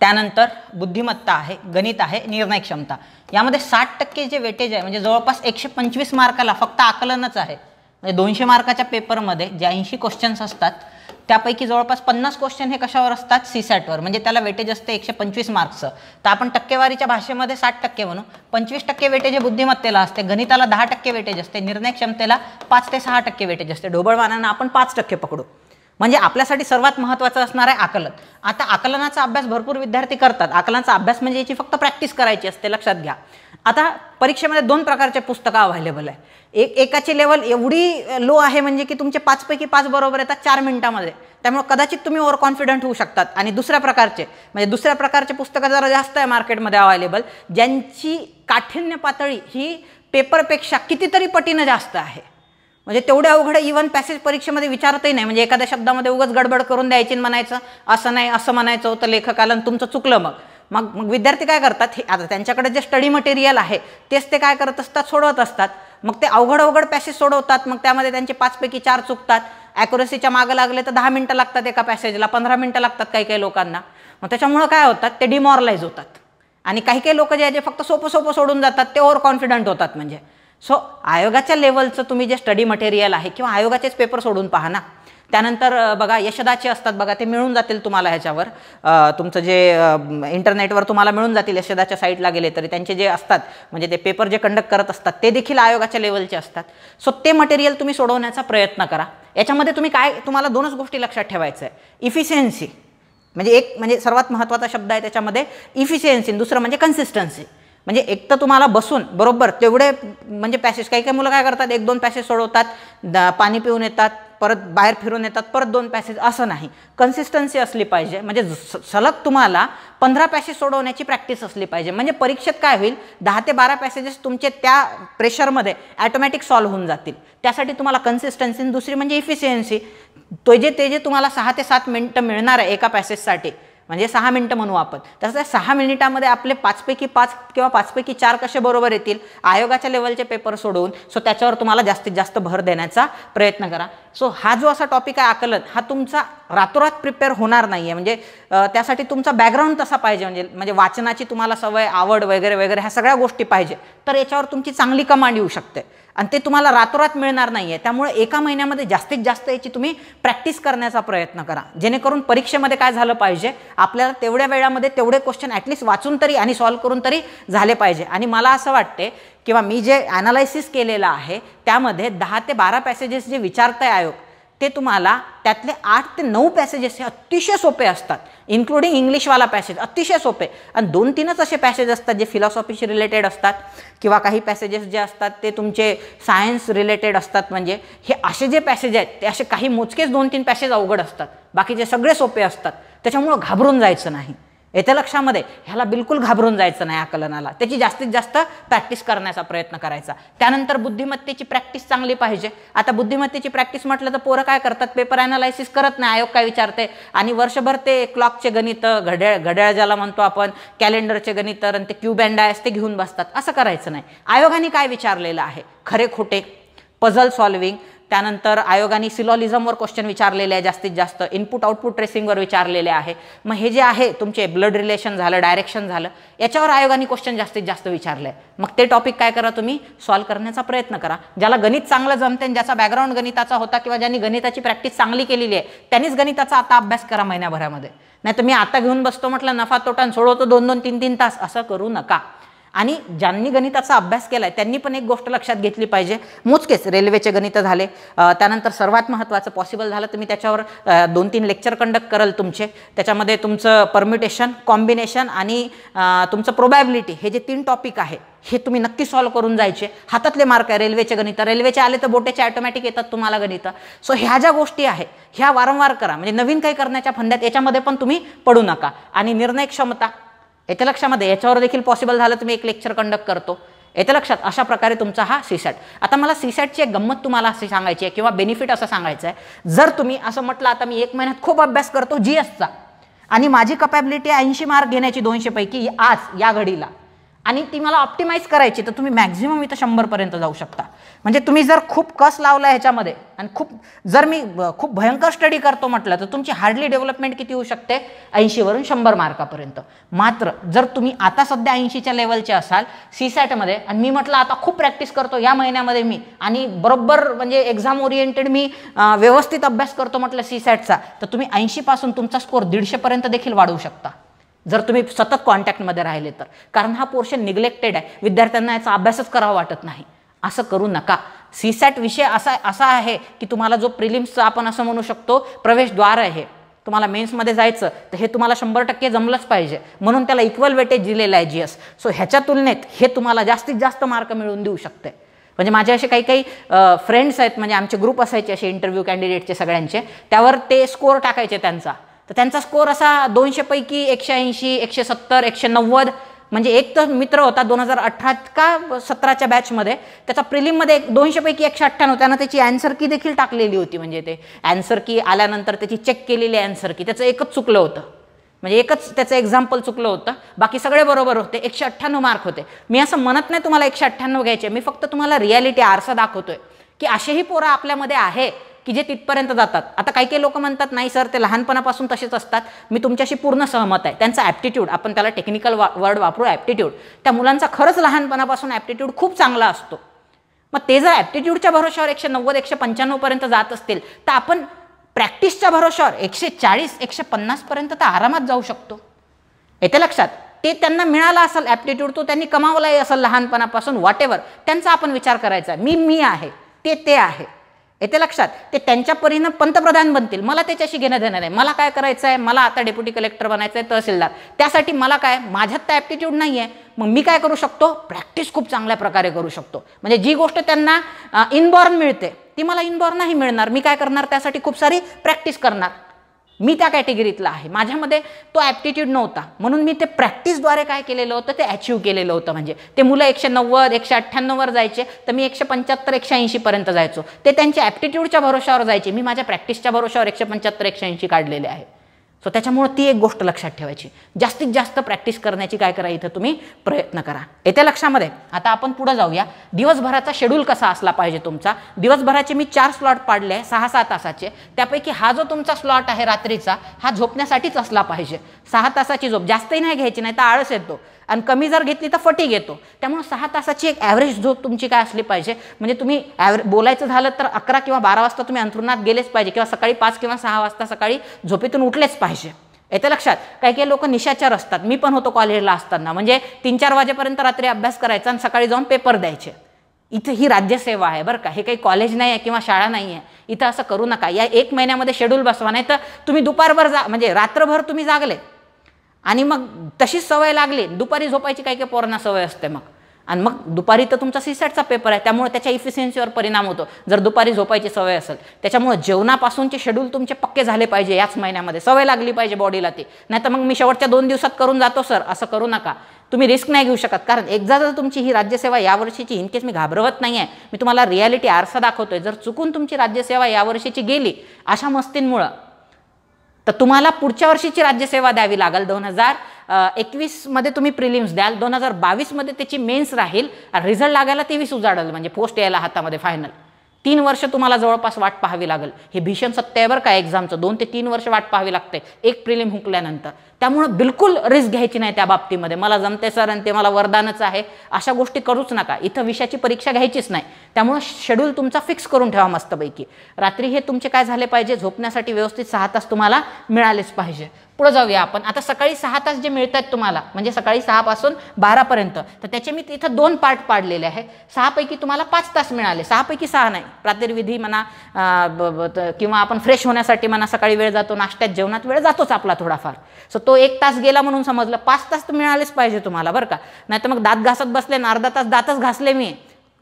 त्यानंतर बुद्धिमत्ता आहे गणित आहे निर्णय क्षमता यामध्ये साठ टक्के जे वेटेज आहे म्हणजे जवळपास एकशे पंचवीस मार्काला फक्त आकलनच आहे म्हणजे दोनशे मार्काच्या पेपरमध्ये ऐंशी क्वेश्चन्स असतात त्यापैकी जवळपास पन्नास क्वेश्चन हे कशावर असतात सी सॅटवर म्हणजे त्याला वेटेज असते एकशे पंचवीस मार्क्सचं तर आपण टक्केवारीच्या भाषेमध्ये साठ टक्के म्हणू पंचवीस टक्के वेटेज हे बुद्धिमत्तेला असते गणिताला दहा टक्के वेटेज असते निर्णय क्षमतेला पाच ते सहा टक्के वेटेज असते ढोबळवानांना आपण पाच टक्के पकडू म्हणजे आपल्यासाठी सर्वात महत्त्वाचं असणार आहे आकलन आता आकलनाचा अभ्यास भरपूर विद्यार्थी करतात आकलनाचा अभ्यास म्हणजे याची फक्त प्रॅक्टिस करायची असते लक्षात घ्या आता परीक्षेमध्ये दोन प्रकारचे पुस्तकं अव्हेलेबल आहे एक एकाची लेवल एवढी लो आहे म्हणजे की तुमचे पाचपैकी पाच बरोबर येतात चार मिनिटामध्ये त्यामुळे कदाचित तुम्ही ओव्हर कॉन्फिडंट होऊ शकतात आणि दुसऱ्या प्रकारचे म्हणजे दुसऱ्या प्रकारचे पुस्तकं जरा जास्त आहे मार्केटमध्ये अवेलेबल ज्यांची काठिण्य पातळी ही पेपरपेक्षा कितीतरी पटीनं जास्त आहे म्हणजे तेवढे अवघड इव्हन पॅसेज परीक्षेमध्ये विचारतही नाही म्हणजे एखाद्या शब्दामध्ये उगाच गडबड करून द्यायची म्हणायचं असं नाही असं म्हणायचं होतं लेखकाला तुमचं चुकलं मग मग मग विद्यार्थी काय करतात हे आता त्यांच्याकडे जे स्टडी मटेरियल आहे तेच ते काय करत असतात सोडवत असतात मग ते अवघड अवघड पॅसेज सोडवतात मग त्यामध्ये त्यांचे पाचपैकी चार चुकतात अॅक्युरेसीच्या मागं लागले तर दहा मिनटं लागतात एका पॅसेजला पंधरा मिनटं लागतात काही काही लोकांना मग त्याच्यामुळं काय होतात ते डिमॉरलाईज होतात आणि काही काही लोक जे जे फक्त सोपं सोपं सोडून जातात ते ओव्हर कॉन्फिडंट होतात म्हणजे सो आयोगाच्या लेवलचं तुम्ही जे स्टडी मटेरियल आहे किंवा आयोगाचेच पेपर सोडून पहा ना त्यानंतर बघा यशदाचे असतात बघा ते मिळून जातील तुम्हाला ह्याच्यावर तुमचं जे इंटरनेटवर तुम्हाला मिळून जातील यशदाच्या साईटला गेले तरी त्यांचे जे असतात म्हणजे ते पेपर जे कंडक्ट करत असतात ते देखील आयोगाच्या लेवलचे असतात सो ते मटेरियल तुम्ही सोडवण्याचा प्रयत्न करा याच्यामध्ये तुम्ही काय तुम्हाला दोनच गोष्टी लक्षात ठेवायचं आहे इफिशियन्सी म्हणजे एक म्हणजे सर्वात महत्त्वाचा शब्द आहे त्याच्यामध्ये इफिशियन्सी दुसरं म्हणजे कन्सिस्टन्सी म्हणजे एक तर तुम्हाला बसून बरोबर तेवढे म्हणजे पॅसेज काही काही मुलं काय करतात एक दोन पॅसेज सोडवतात द पाणी पिऊन येतात परत बाहेर फिरून येतात परत दोन पॅसेज असं नाही कन्सिस्टन्सी असली पाहिजे म्हणजे सलग तुम्हाला पंधरा पॅसेज सोडवण्याची प्रॅक्टिस असली पाहिजे म्हणजे परीक्षेत काय होईल दहा ते बारा पॅसेजेस तुमचे त्या प्रेशरमध्ये ॲटोमॅटिक सॉल्व्ह होऊन जातील त्यासाठी तुम्हाला कन्सिस्टन्सी दुसरी म्हणजे इफिशियन्सी तो जे ते जे तुम्हाला सहा ते सात मिनटं मिळणार आहे एका पॅसेजसाठी म्हणजे सहा मिनटं म्हणू आपण तसं त्या सहा मिनिटामध्ये आपले पाचपैकी पाच किंवा पाचपैकी चार कसे बरोबर येतील आयोगाच्या लेवलचे पेपर सोडवून सो त्याच्यावर तुम्हाला जास्तीत जास्त भर देण्याचा प्रयत्न करा सो हा जो असा टॉपिक आहे आकलन हा तुमचा रातोरात प्रिपेअर होणार नाही आहे म्हणजे त्यासाठी तुमचा बॅकग्राऊंड तसा पाहिजे म्हणजे म्हणजे वाचनाची तुम्हाला सवय आवड वगैरे वगैरे ह्या सगळ्या गोष्टी पाहिजे तर याच्यावर तुमची चांगली कमांड येऊ शकते आणि ते तुम्हाला रातोरात मिळणार नाही आहे त्यामुळे एका महिन्यामध्ये जास्तीत जास्त याची तुम्ही प्रॅक्टिस करण्याचा प्रयत्न करा जेणेकरून परीक्षेमध्ये काय झालं पाहिजे आपल्याला तेवढ्या वेळामध्ये तेवढे क्वेश्चन ॲटलिस्ट वाचून तरी आणि सॉल्व्ह करून तरी झाले पाहिजे आणि मला असं वाटते किंवा मी जे ॲनालायसिस केलेलं आहे त्यामध्ये दहा ते बारा पॅसेजेस जे आहे आयोग ते तुम्हाला त्यातले आठ ते नऊ पॅसेजेस हे अतिशय सोपे असतात इन्क्लुडिंग इंग्लिशवाला पॅसेज अतिशय सोपे आणि दोन तीनच असे पॅसेज असतात जे फिलॉसॉफीशी रिलेटेड असतात किंवा काही पॅसेजेस जे असतात ते तुमचे सायन्स रिलेटेड असतात म्हणजे हे असे जे पॅसेज आहेत ते असे काही मोजकेच दोन तीन पॅसेज अवघड असतात बाकीचे सगळे सोपे असतात त्याच्यामुळं घाबरून जायचं नाही येत्या लक्षामध्ये ह्याला बिलकुल घाबरून जायचं नाही आकलनाला त्याची जास्तीत जास्त प्रॅक्टिस करण्याचा प्रयत्न करायचा त्यानंतर बुद्धिमत्तेची प्रॅक्टिस चांगली पाहिजे आता बुद्धिमत्तेची प्रॅक्टिस म्हटलं तर पोरं काय करतात पेपर ॲनालायसिस करत नाही आयोग काय विचारते आणि वर्षभर ते क्लॉकचे गणित घड्याळ घड्याळ ज्याला म्हणतो आपण कॅलेंडरचे गणित आणि ते क्यूबँडायस ते घेऊन बसतात असं करायचं नाही आयोगाने काय विचारलेलं आहे खरे खोटे पझल सॉल्विंग त्यानंतर आयोगाने सिलॉलिझमवर क्वेश्चन विचारलेले आहे जास्तीत जास्त इनपुट आउटपुट ट्रेसिंगवर विचारलेले आहे मग हे जे आहे तुमचे ब्लड रिलेशन झालं डायरेक्शन झालं याच्यावर आयोगाने क्वेश्चन जास्तीत जास्त विचारले मग ते टॉपिक काय करा तुम्ही सॉल्व्ह करण्याचा प्रयत्न करा ज्याला गणित चांगलं जमते ज्याचा बॅकग्राऊंड गणिताचा होता किंवा ज्यांनी गणिताची प्रॅक्टिस चांगली केलेली आहे त्यांनीच गणिताचा आता अभ्यास करा महिन्याभरामध्ये नाही तुम्ही आता घेऊन बसतो म्हटलं नफा तोटा सोडवतो दोन दोन तीन तीन तास असं करू नका आणि ज्यांनी गणिताचा अभ्यास केला आहे त्यांनी पण एक गोष्ट लक्षात घेतली पाहिजे मोजकेच रेल्वेचे गणित झाले त्यानंतर सर्वात महत्त्वाचं पॉसिबल झालं तुम्ही त्याच्यावर दोन तीन लेक्चर कंडक्ट कराल तुमचे त्याच्यामध्ये तुमचं परमिटेशन कॉम्बिनेशन आणि तुमचं प्रोबॅबिलिटी हे जे तीन टॉपिक आहे हे तुम्ही नक्की सॉल्व्ह करून जायचे हातातले मार्क आहे रेल्वेचे गणित रेल्वेचे आले तर बोटेचे ऑटोमॅटिक येतात तुम्हाला गणित सो ह्या ज्या गोष्टी आहे ह्या वारंवार करा म्हणजे नवीन काही करण्याच्या फंद्यात याच्यामध्ये पण तुम्ही पडू नका आणि निर्णय क्षमता येत्या लक्षामध्ये याच्यावर देखील पॉसिबल झालं तुम्ही एक लेक्चर कंडक्ट करतो येत्या लक्षात अशा प्रकारे तुमचा हा सी सॅट आता मला सी सॅटची एक गंमत तुम्हाला अशी सांगायची आहे किंवा बेनिफिट असं सांगायचं आहे जर तुम्ही असं म्हटलं आता मी एक महिन्यात खूप अभ्यास करतो जी एसचा आणि माझी कपॅबिलिटी ऐंशी मार्क घेण्याची दोनशेपैकी आज या घडीला आणि ती मला ऑप्टिमाइज करायची तर तुम्ही मॅक्झिमम इथं शंभरपर्यंत जाऊ शकता म्हणजे तुम्ही जर खूप कस लावला ह्याच्यामध्ये आणि खूप जर मी खूप भयंकर स्टडी करतो म्हटलं तर तुमची हार्डली डेव्हलपमेंट किती होऊ शकते ऐंशीवरून शंभर मार्कापर्यंत मात्र जर तुम्ही आता सध्या ऐंशीच्या लेवलचे असाल सी सॅटमध्ये आणि मी म्हटलं आता खूप प्रॅक्टिस करतो या महिन्यामध्ये मी आणि बरोबर म्हणजे एक्झाम ओरिएंटेड मी व्यवस्थित अभ्यास करतो म्हटलं सी सॅटचा तर तुम्ही ऐंशीपासून तुमचा स्कोर दीडशेपर्यंत देखील वाढवू शकता जर तुम्ही सतत कॉन्टॅक्टमध्ये राहिले तर कारण हा पोर्शन निग्लेक्टेड आहे विद्यार्थ्यांना याचा अभ्यासच करावा वाटत नाही असं करू नका सी सॅट विषय असा असा आहे की तुम्हाला जो प्रिलिम्सचा आपण असं म्हणू शकतो प्रवेशद्वार आहे तुम्हाला मेन्समध्ये जायचं तर हे तुम्हाला शंभर टक्के जमलंच पाहिजे म्हणून त्याला इक्वल वेटेज दिलेलं आहे जी एस सो ह्याच्या तुलनेत हे तुम्हाला जास्तीत जास्त मार्क मिळवून देऊ शकते म्हणजे माझे असे काही काही फ्रेंड्स आहेत म्हणजे आमचे ग्रुप असायचे असे इंटरव्ह्यू कॅन्डिडेटचे सगळ्यांचे त्यावर ते स्कोअर टाकायचे त्यांचा तर त्यांचा स्कोअर असा दोनशेपैकी एकशे ऐंशी एकशे सत्तर एकशे नव्वद म्हणजे एक तर मित्र होता दोन हजार अठरा का सतराच्या बॅचमध्ये त्याचा प्रिलिममध्ये एक दोनशेपैकी एकशे अठ्ठ्याण्णव त्यानं त्याची अँसर की देखील टाकलेली होती म्हणजे ते अँसर की आल्यानंतर त्याची चेक केलेली अँसर की त्याचं एकच चुकलं होतं म्हणजे एकच त्याचं एक्झाम्पल चुकलं होतं बाकी सगळे बरोबर होते एकशे अठ्ठ्याण्णव मार्क होते मी असं म्हणत नाही तुम्हाला एकशे अठ्ठ्याण्णव घ्यायचे मी फक्त तुम्हाला रियालिटी आरसा दाखवतोय की असेही पोरं आपल्यामध्ये आहे की जे तिथपर्यंत जातात आता काही काही लोक म्हणतात नाही सर ते लहानपणापासून तसेच असतात मी तुमच्याशी पूर्ण सहमत आहे त्यांचा ॲप्टिट्यूड आपण त्याला टेक्निकल वा वर्ड वापरू ॲप्टिट्यूड त्या मुलांचा खरंच लहानपणापासून ॲप्टिट्यूड खूप चांगला असतो मग ते जर ॲप्टिट्यूडच्या भरोशावर एकशे नव्वद एकशे पंच्याण्णवपर्यंत जात असतील तर आपण प्रॅक्टिसच्या भरोशावर एकशे चाळीस एकशे पन्नासपर्यंत तर आरामात जाऊ शकतो येते लक्षात ते त्यांना मिळाला असेल ॲप्टिट्यूड तो त्यांनी कमावलाही असेल लहानपणापासून वॉट त्यांचा आपण विचार करायचा मी मी आहे ते ते आहे येते लक्षात ते त्यांच्या परीनं पंतप्रधान बनतील मला त्याच्याशी घेणं देणं नाही मला काय करायचं आहे मला आता डेप्युटी कलेक्टर बनायचं आहे तहसीलदार त्यासाठी मला काय माझ्यात तर ॲप्टिट्यूड नाही आहे मग मी काय करू शकतो प्रॅक्टिस खूप चांगल्या प्रकारे करू शकतो म्हणजे जी गोष्ट त्यांना इनबॉर्न मिळते ती मला इनबॉर्न नाही मिळणार मी काय करणार त्यासाठी खूप सारी प्रॅक्टिस करणार मी त्या कॅटेगरीतला आहे माझ्यामध्ये तो ॲप्टिट्यूड नव्हता म्हणून मी ते प्रॅक्टिसद्वारे काय केलेलं होतं ते अचीव केलेलं होतं म्हणजे ते मुलं एकशे नव्वद एकशे अठ्ठ्याण्णववर जायचे तर मी एकशे पंच्याहत्तर एकशे ऐंशीपर्यंत जायचो ते त्यांच्या ॲप्टिट्यूडच्या भरोशावर जायचे मी माझ्या प्रॅक्टिसच्या भरोशावर एकशे पंच्याहत्तर एकशे ऐंशी काढलेले आहे सो त्याच्यामुळं ती एक गोष्ट लक्षात ठेवायची जास्तीत जास्त प्रॅक्टिस करण्याची काय करा इथं तुम्ही प्रयत्न करा येत्या लक्षामध्ये आता आपण पुढं जाऊया दिवसभराचा शेड्यूल कसा असला पाहिजे तुमचा दिवसभराचे मी चार स्लॉट पाडले आहे सहा सात तासाचे त्यापैकी हा जो तुमचा स्लॉट आहे रात्रीचा हा झोपण्यासाठीच असला पाहिजे सहा तासाची झोप जास्तही नाही घ्यायची नाही तर आळस येतो आणि कमी जर घेतली तर फटी घेतो त्यामुळे सहा तासाची एक ॲव्हरेज झोप तुमची काय असली पाहिजे म्हणजे तुम्ही ॲव्हरे बोलायचं झालं तर अकरा किंवा बारा वाजता तुम्ही अंथरुणात गेलेच पाहिजे किंवा सकाळी पाच किंवा सहा वाजता सकाळी झोपेतून उठलेच पाहिजे येतं लक्षात काही काही लोक निशाचार असतात मी पण होतो कॉलेजला असताना म्हणजे तीन चार वाजेपर्यंत रात्री अभ्यास करायचा आणि सकाळी जाऊन पेपर द्यायचे इथं ही राज्यसेवा आहे बरं का हे काही कॉलेज नाही आहे किंवा शाळा नाही आहे इथं असं करू नका या एक महिन्यामध्ये शेड्यूल बसवा नाही तर तुम्ही दुपारभर जा म्हणजे रात्रभर तुम्ही जागले आणि मग तशीच सवय लागली दुपारी झोपायची काही काही पोरांना सवय असते मग आणि मग दुपारी तर तुमचा सीसॅटचा पेपर आहे त्यामुळे त्याच्या इफिशियन्सीवर परिणाम होतो जर दुपारी झोपायची सवय असेल त्याच्यामुळे जेवणापासूनचे शेड्यूल तुमचे पक्के झाले पाहिजे याच महिन्यामध्ये सवय लागली पाहिजे बॉडीला ती नाही तर मग मी शेवटच्या दोन दिवसात करून जातो सर असं करू नका तुम्ही रिस्क नाही घेऊ शकत कारण एकदा जर तुमची ही राज्यसेवा यावर्षीची इनकेस मी घाबरवत नाही आहे मी तुम्हाला रियालिटी आरसा दाखवतोय जर चुकून तुमची राज्यसेवा यावर्षीची गेली अशा मस्तींमुळं तर तुम्हाला पुढच्या वर्षीची राज्यसेवा द्यावी लागेल दोन हजार एकवीसमध्ये तुम्ही प्रिलिम्स द्याल दोन हजार बावीसमध्ये त्याची मेन्स राहील आणि रिझल्ट लागायला तेवीस उजाडल म्हणजे पोस्ट यायला हातामध्ये फायनल तीन वर्ष तुम्हाला जवळपास वाट पाहावी लागेल हे भीषण सत्य आहे का एक्झामचं दोन ते तीन वर्ष वाट पाहावी लागते एक प्रिलिम हुंकल्यानंतर त्यामुळं बिलकुल रिस्क घ्यायची नाही त्या बाबतीमध्ये मला जमते सर आणि ते मला वरदानच आहे अशा गोष्टी करूच नका इथं विषयाची परीक्षा घ्यायचीच नाही त्यामुळं शेड्यूल तुमचा फिक्स करून ठेवा मस्तपैकी रात्री हे तुमचे काय झाले पाहिजे झोपण्यासाठी व्यवस्थित सहा तास तुम्हाला मिळालेच पाहिजे पुढे जाऊया आपण आता सकाळी सहा तास जे मिळतात तुम्हाला म्हणजे सकाळी सहापासून बारापर्यंत तर त्याचे मी इथं दोन पार्ट पाडलेले आहे सहापैकी तुम्हाला पाच तास मिळाले सहापैकी सहा नाही प्रातिर्विधी म्हणा किंवा आपण फ्रेश होण्यासाठी म्हणा सकाळी वेळ जातो नाश्त्यात जेवणात वेळ जातोच आपला थोडाफार सो तो एक तास गेला म्हणून समजलं पाच तास तर मिळालेच पाहिजे तुम्हाला बरं का नाही तर मग दात घासत बसले ना अर्धा तास दातच घासले मी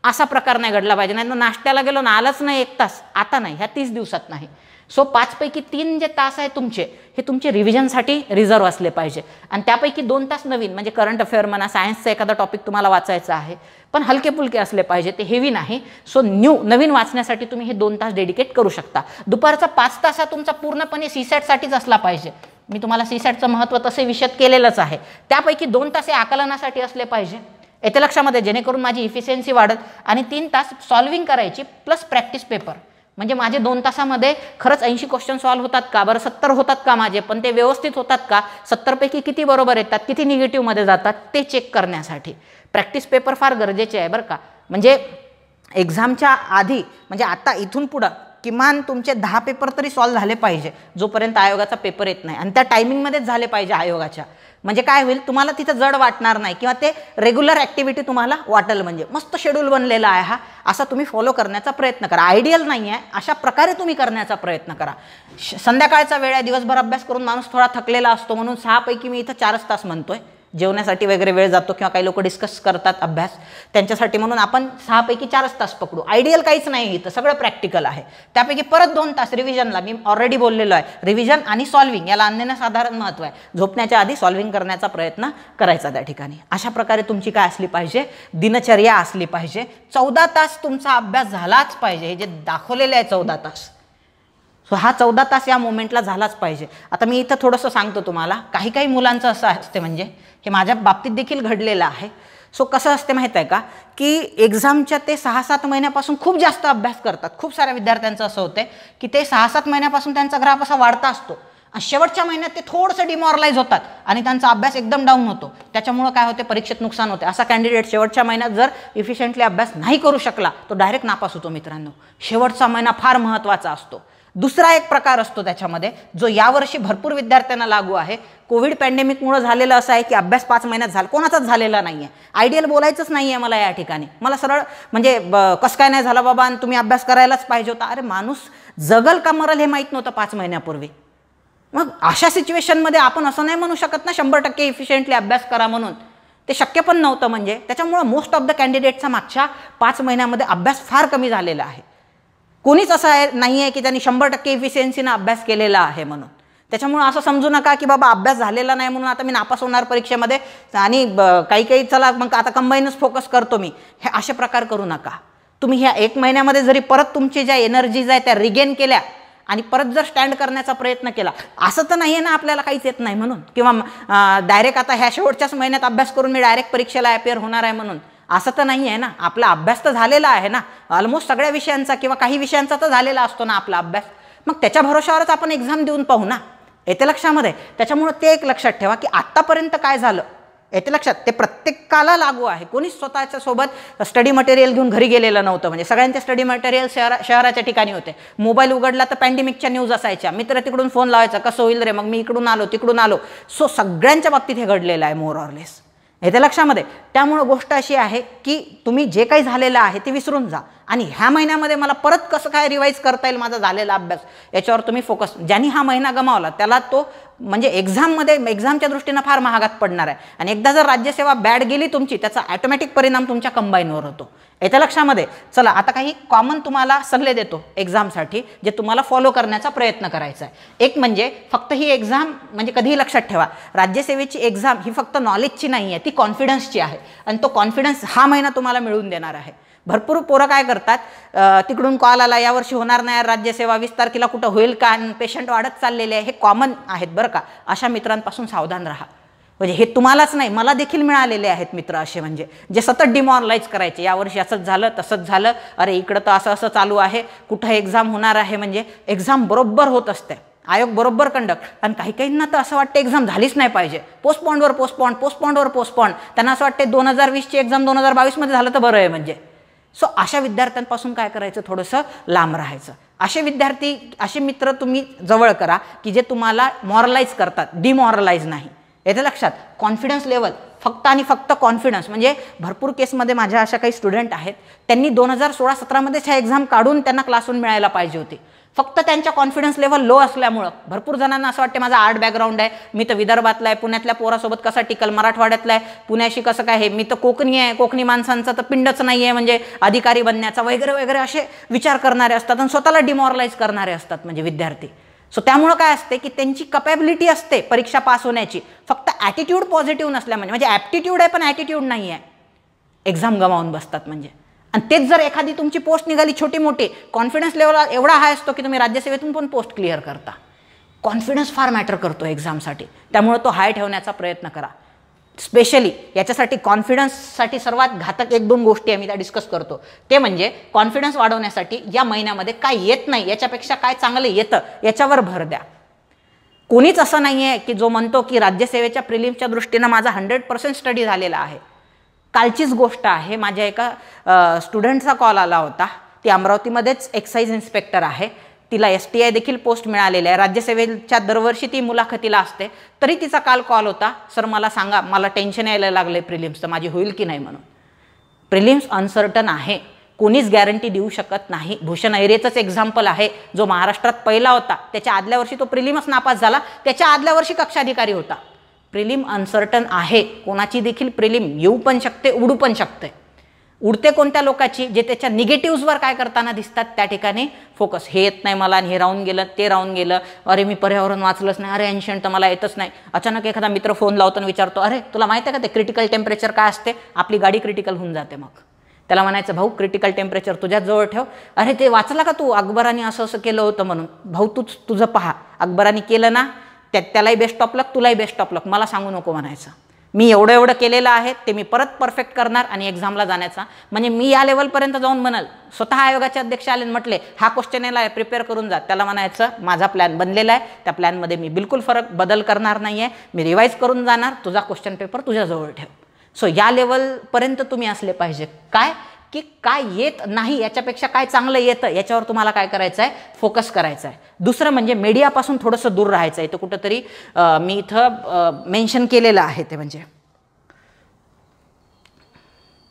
असा प्रकार नाही घडला पाहिजे नाही नाश्त्याला गेलो ना आलाच नाही एक तास आता नाही ह्या तीस दिवसात नाही सो पाचपैकी तीन जे तास आहे तुमचे हे तुमचे रिव्हिजनसाठी रिझर्व्ह असले पाहिजे आणि त्यापैकी दोन तास नवीन म्हणजे करंट अफेअर म्हणा सायन्सचा एखादा टॉपिक तुम्हाला वाचायचा आहे पण हलके फुलके असले पाहिजे ते हेवी नाही सो न्यू नवीन वाचण्यासाठी तुम्ही हे दोन तास डेडिकेट करू शकता दुपारचा पाच तास हा तुमचा पूर्णपणे सॅटसाठीच असला पाहिजे मी तुम्हाला सॅटचं महत्त्व तसे विषयात केलेलंच आहे त्यापैकी दोन तास हे आकलनासाठी असले पाहिजे येत्या लक्षामध्ये जेणेकरून माझी इफिशियन्सी वाढत आणि तीन तास सॉल्विंग करायची प्लस प्रॅक्टिस पेपर म्हणजे माझे दोन तासामध्ये खरंच ऐंशी क्वेश्चन सॉल्व्ह होतात का बरं सत्तर होतात का माझे पण ते व्यवस्थित होतात का सत्तरपैकी किती बरोबर येतात किती निगेटिव्हमध्ये जातात ते चेक करण्यासाठी प्रॅक्टिस पेपर फार गरजेचे आहे बरं का म्हणजे एक्झामच्या आधी म्हणजे आता इथून पुढं किमान तुमचे दहा पेपर तरी सॉल्व झाले पाहिजे जोपर्यंत आयोगाचा पेपर येत नाही आणि त्या टायमिंगमध्येच झाले पाहिजे आयोगाच्या म्हणजे काय होईल तुम्हाला तिथं जड वाटणार नाही किंवा ते रेग्युलर ॲक्टिव्हिटी तुम्हाला वाटेल म्हणजे मस्त शेड्यूल बनलेला आहे हा असा तुम्ही फॉलो करण्याचा प्रयत्न करा आयडियल नाही आहे अशा प्रकारे तुम्ही करण्याचा प्रयत्न करा संध्याकाळचा वेळ आहे दिवसभर अभ्यास करून माणूस थोडा थकलेला असतो म्हणून सहापैकी मी इथं चारच तास म्हणतोय जेवण्यासाठी वगैरे वेळ जातो किंवा काही लोक डिस्कस करतात अभ्यास त्यांच्यासाठी म्हणून आपण सहापैकी चारच तास पकडू आयडियल काहीच नाही इथं सगळं प्रॅक्टिकल आहे त्यापैकी परत दोन तास रिव्हिजनला मी ऑलरेडी बोललेलो आहे रिव्हिजन आणि सॉल्व्हिंग याला अन्यनं साधारण महत्त्व आहे झोपण्याच्या आधी सॉल्व्हिंग करण्याचा प्रयत्न करायचा त्या ठिकाणी अशा प्रकारे तुमची काय असली पाहिजे दिनचर्या असली पाहिजे चौदा तास तुमचा अभ्यास झालाच पाहिजे हे जे दाखवलेले आहे चौदा तास सो हा चौदा तास या मोमेंटला झालाच पाहिजे आता मी इथं थोडंसं सांगतो तुम्हाला काही काही मुलांचं असं असते म्हणजे हे माझ्या बाबतीत देखील घडलेलं आहे सो कसं असते माहीत आहे का की एक्झामच्या ते सहा सात महिन्यापासून खूप जास्त अभ्यास करतात खूप साऱ्या विद्यार्थ्यांचं असं होतं की ते सहा सात महिन्यापासून त्यांचा ग्राफ असा वाढता असतो आणि शेवटच्या महिन्यात ते थोडंसं डिमॉरलाईज होतात आणि त्यांचा अभ्यास एकदम डाऊन होतो त्याच्यामुळं काय होते परीक्षेत नुकसान होते असा कॅन्डिडेट शेवटच्या महिन्यात जर इफिशियंटली अभ्यास नाही करू शकला तो डायरेक्ट नापास होतो मित्रांनो शेवटचा महिना फार महत्त्वाचा असतो दुसरा एक प्रकार असतो त्याच्यामध्ये जो यावर्षी भरपूर विद्यार्थ्यांना लागू आहे कोविड पॅन्डेमिकमुळं झालेलं असं आहे की अभ्यास पाच महिन्यात झाला कोणाचाच झालेला नाही आहे आयडियल बोलायचंच नाही आहे मला या ठिकाणी मला सरळ म्हणजे ब कसं काय नाही झालं बाबा तुम्ही अभ्यास करायलाच पाहिजे होता अरे माणूस जगल का मरल हे माहीत नव्हतं पाच महिन्यापूर्वी मग अशा सिच्युएशनमध्ये आपण असं नाही म्हणू शकत ना शंभर टक्के इफिशियंटली अभ्यास करा म्हणून ते शक्य पण नव्हतं म्हणजे त्याच्यामुळं मोस्ट ऑफ द कॅन्डिडेटचा मागच्या पाच महिन्यामध्ये अभ्यास फार कमी झालेला आहे कोणीच असं आहे नाही आहे की त्यांनी शंभर टक्के इफिशियन्सीनं अभ्यास केलेला आहे म्हणून त्याच्यामुळं असं समजू नका की बाबा अभ्यास झालेला नाही म्हणून आता मी नापास होणार परीक्षेमध्ये आणि काही काही चला मग आता कंबाईनच फोकस करतो मी हे असे प्रकार करू नका तुम्ही ह्या एक महिन्यामध्ये जरी परत तुमची ज्या एनर्जीज आहे त्या रिगेन केल्या आणि परत जर स्टँड करण्याचा प्रयत्न केला असं तर नाही आहे ना आपल्याला काहीच येत नाही म्हणून किंवा डायरेक्ट आता ह्या शेवटच्याच महिन्यात अभ्यास करून मी डायरेक्ट परीक्षेला ॲपियर होणार आहे म्हणून असं तर नाही आहे ना आपला अभ्यास तर झालेला आहे ना ऑलमोस्ट सगळ्या विषयांचा किंवा काही विषयांचा तर झालेला असतो ना आपला अभ्यास मग त्याच्या भरोशावरच आपण एक्झाम देऊन पाहू ना येते लक्षामध्ये त्याच्यामुळं ते एक लक्षात ठेवा की आत्तापर्यंत काय झालं येते लक्षात ते प्रत्येकाला लागू आहे कोणीच स्वतःच्या सोबत स्टडी मटेरियल घेऊन घरी गेलेलं नव्हतं म्हणजे सगळ्यांचे स्टडी मटेरियल शहरा शहराच्या ठिकाणी होते मोबाईल उघडला तर पॅन्डेमिकच्या न्यूज असायच्या मित्र तिकडून फोन लावायचा कसं होईल रे मग मी इकडून आलो तिकडून आलो सो सगळ्यांच्या बाबतीत हे घडलेलं आहे मोर ऑरलेस हे ते लक्षामध्ये त्यामुळं गोष्ट अशी आहे की तुम्ही जे काही झालेलं आहे ते विसरून जा आणि ह्या महिन्यामध्ये मला परत कसं काय रिवाईज करता येईल माझा झालेला अभ्यास याच्यावर तुम्ही फोकस ज्यांनी हा महिना गमावला त्याला तो म्हणजे एक्झाममध्ये एक्झामच्या दृष्टीनं फार महागात पडणार आहे आणि एकदा जर राज्यसेवा बॅड गेली तुमची त्याचा ॲटोमॅटिक परिणाम तुमच्या कंबाईनवर होतो याच्या लक्षामध्ये चला आता काही कॉमन तुम्हाला सल्ले देतो एक्झामसाठी जे तुम्हाला फॉलो करण्याचा प्रयत्न करायचा आहे एक म्हणजे फक्त ही एक्झाम म्हणजे कधीही लक्षात ठेवा राज्यसेवेची एक्झाम ही फक्त नॉलेजची नाही आहे ती कॉन्फिडन्सची आहे आणि तो कॉन्फिडन्स हा महिना तुम्हाला मिळून देणार आहे भरपूर पोरं काय करतात तिकडून कॉल आला यावर्षी होणार नाही राज्यसेवा वीस तारखेला कुठं होईल का आणि पेशंट वाढत चाललेले आहे हे कॉमन आहेत बरं का अशा मित्रांपासून सावधान राहा म्हणजे हे तुम्हालाच नाही मला देखील मिळालेले आहेत मित्र असे म्हणजे जे सतत डिमॉरलाईज करायचे यावर्षी असंच झालं तसंच झालं अरे इकडं तर असं असं चालू आहे कुठं एक्झाम होणार आहे म्हणजे एक्झाम बरोबर होत असते आयोग बरोबर कंडक्ट आणि काही काहींना तर असं वाटतं एक्झाम झालीच नाही पाहिजे पोस्टपॉन्डवर पोस्टपॉन्ड पोस्टपॉन्डवर पोस्टपॉन्ड त्यांना असं वाटते दोन हजार वीसची एक्झाम दोन हजार बावीसमध्ये झालं तर बरं आहे म्हणजे सो अशा विद्यार्थ्यांपासून काय करायचं थोडंसं लांब राहायचं असे विद्यार्थी असे मित्र तुम्ही जवळ करा की जे तुम्हाला मॉरलाईज करतात डिमॉरलाईज नाही येथे लक्षात कॉन्फिडन्स लेवल फक्त आणि फक्त कॉन्फिडन्स म्हणजे भरपूर केसमध्ये माझ्या अशा काही स्टुडंट आहेत त्यांनी दोन हजार सोळा सतरामध्येच ह्या एक्झाम काढून त्यांना क्लासहून मिळायला पाहिजे होती फक्त त्यांच्या कॉन्फिडन्स लेव्हल लो असल्यामुळं भरपूर जणांना असं वाटते माझा आर्ट बॅकग्राऊंड आहे मी तर विदर्भातला आहे पुण्यातल्या पोरासोबत कसा टिकल मराठवाड्यातला आहे पुण्याशी कसं काय हे मी तर कोकणी आहे कोकणी माणसांचं तर पिंडच नाही आहे म्हणजे अधिकारी बनण्याचा वगैरे वगैरे असे विचार करणारे असतात आणि स्वतःला डिमॉरलाईज करणारे असतात म्हणजे विद्यार्थी सो त्यामुळं काय असते की त्यांची कपॅबिलिटी असते परीक्षा पास होण्याची फक्त ॲटिट्यूड पॉझिटिव्ह नसल्या म्हणजे म्हणजे ॲप्टिट्यूड आहे पण ॲटिट्यूड नाही आहे एक्झाम गमावून बसतात म्हणजे आणि तेच जर एखादी तुमची पोस्ट निघाली छोटी मोठी कॉन्फिडन्स लेवल एवढा हाय असतो की तुम्ही राज्यसेवेतून पण पोस्ट क्लिअर करता कॉन्फिडन्स फार मॅटर करतो एक्झामसाठी त्यामुळे तो हाय ठेवण्याचा प्रयत्न करा स्पेशली याच्यासाठी कॉन्फिडन्ससाठी सर्वात घातक एक दोन गोष्टी आम्ही त्या डिस्कस करतो ते म्हणजे कॉन्फिडन्स वाढवण्यासाठी या महिन्यामध्ये काय येत नाही याच्यापेक्षा काय चांगलं येतं याच्यावर भर द्या कोणीच असं नाही आहे की जो म्हणतो की राज्यसेवेच्या प्रिलिमच्या दृष्टीनं माझा हंड्रेड पर्सेंट स्टडी झालेला आहे कालचीच गोष्ट आहे माझ्या एका स्टुडंटचा कॉल आला होता ती अमरावतीमध्येच एक्साईज इन्स्पेक्टर आहे तिला एस टी आय देखील पोस्ट मिळालेली आहे राज्यसेवेच्या दरवर्षी ती मुलाखतीला असते तरी तिचा काल कॉल होता सर मला सांगा मला टेन्शन यायला लागलं आहे प्रिलिम्सचं माझी होईल की नाही म्हणून प्रिलिम्स अनसर्टन आहे कोणीच गॅरंटी देऊ शकत नाही भूषण ऐरेचंच एक्झाम्पल आहे जो महाराष्ट्रात पहिला होता त्याच्या आदल्या वर्षी तो प्रिलिम्स नापास झाला त्याच्या आदल्या वर्षी कक्षाधिकारी होता प्रिलिम अनसर्टन आहे कोणाची देखील प्रिलिम येऊ पण शकते उडू पण शकते उडते कोणत्या लोकाची जे त्याच्या निगेटिव्हजवर काय करताना दिसतात त्या ठिकाणी फोकस हे येत नाही मला आणि हे राहून गेलं ते राहून गेलं अरे मी पर्यावरण वाचलंच नाही अरे अँशंट तर मला येतच नाही अचानक एखादा मित्र फोन लावतो आणि विचारतो अरे तुला माहिती आहे का ते क्रिटिकल टेम्परेचर काय असते आपली गाडी क्रिटिकल होऊन जाते मग त्याला म्हणायचं भाऊ क्रिटिकल टेम्परेचर जवळ ठेव अरे ते वाचला का तू अकबराने असं असं केलं होतं म्हणून भाऊ तूच तुझं पहा अकबराने केलं ना त्या त्यालाही बेस्ट ऑफ लक तुलाही बेस्ट ऑफ लक मला सांगू नको म्हणायचं मी एवढं एवढं केलेलं आहे ते मी परत परफेक्ट करणार आणि एक्झामला जाण्याचा म्हणजे मी या लेवलपर्यंत जाऊन म्हणाल स्वतः आयोगाचे अध्यक्ष आले म्हटले हा क्वेश्चन याला प्रिपेअर करून जा त्याला म्हणायचं माझा प्लॅन बनलेला आहे त्या प्लॅनमध्ये मी बिलकुल फरक बदल करणार नाही आहे मी रिवाईज करून जाणार तुझा क्वेश्चन पेपर तुझ्याजवळ ठेव सो या लेवलपर्यंत तुम्ही असले पाहिजे काय की काय येत नाही याच्यापेक्षा काय चांगलं येतं याच्यावर तुम्हाला काय करायचं आहे फोकस करायचं आहे दुसरं म्हणजे मीडियापासून थोडंसं दूर राहायचं आहे ते कुठंतरी मी इथं मेन्शन केलेलं आहे ते म्हणजे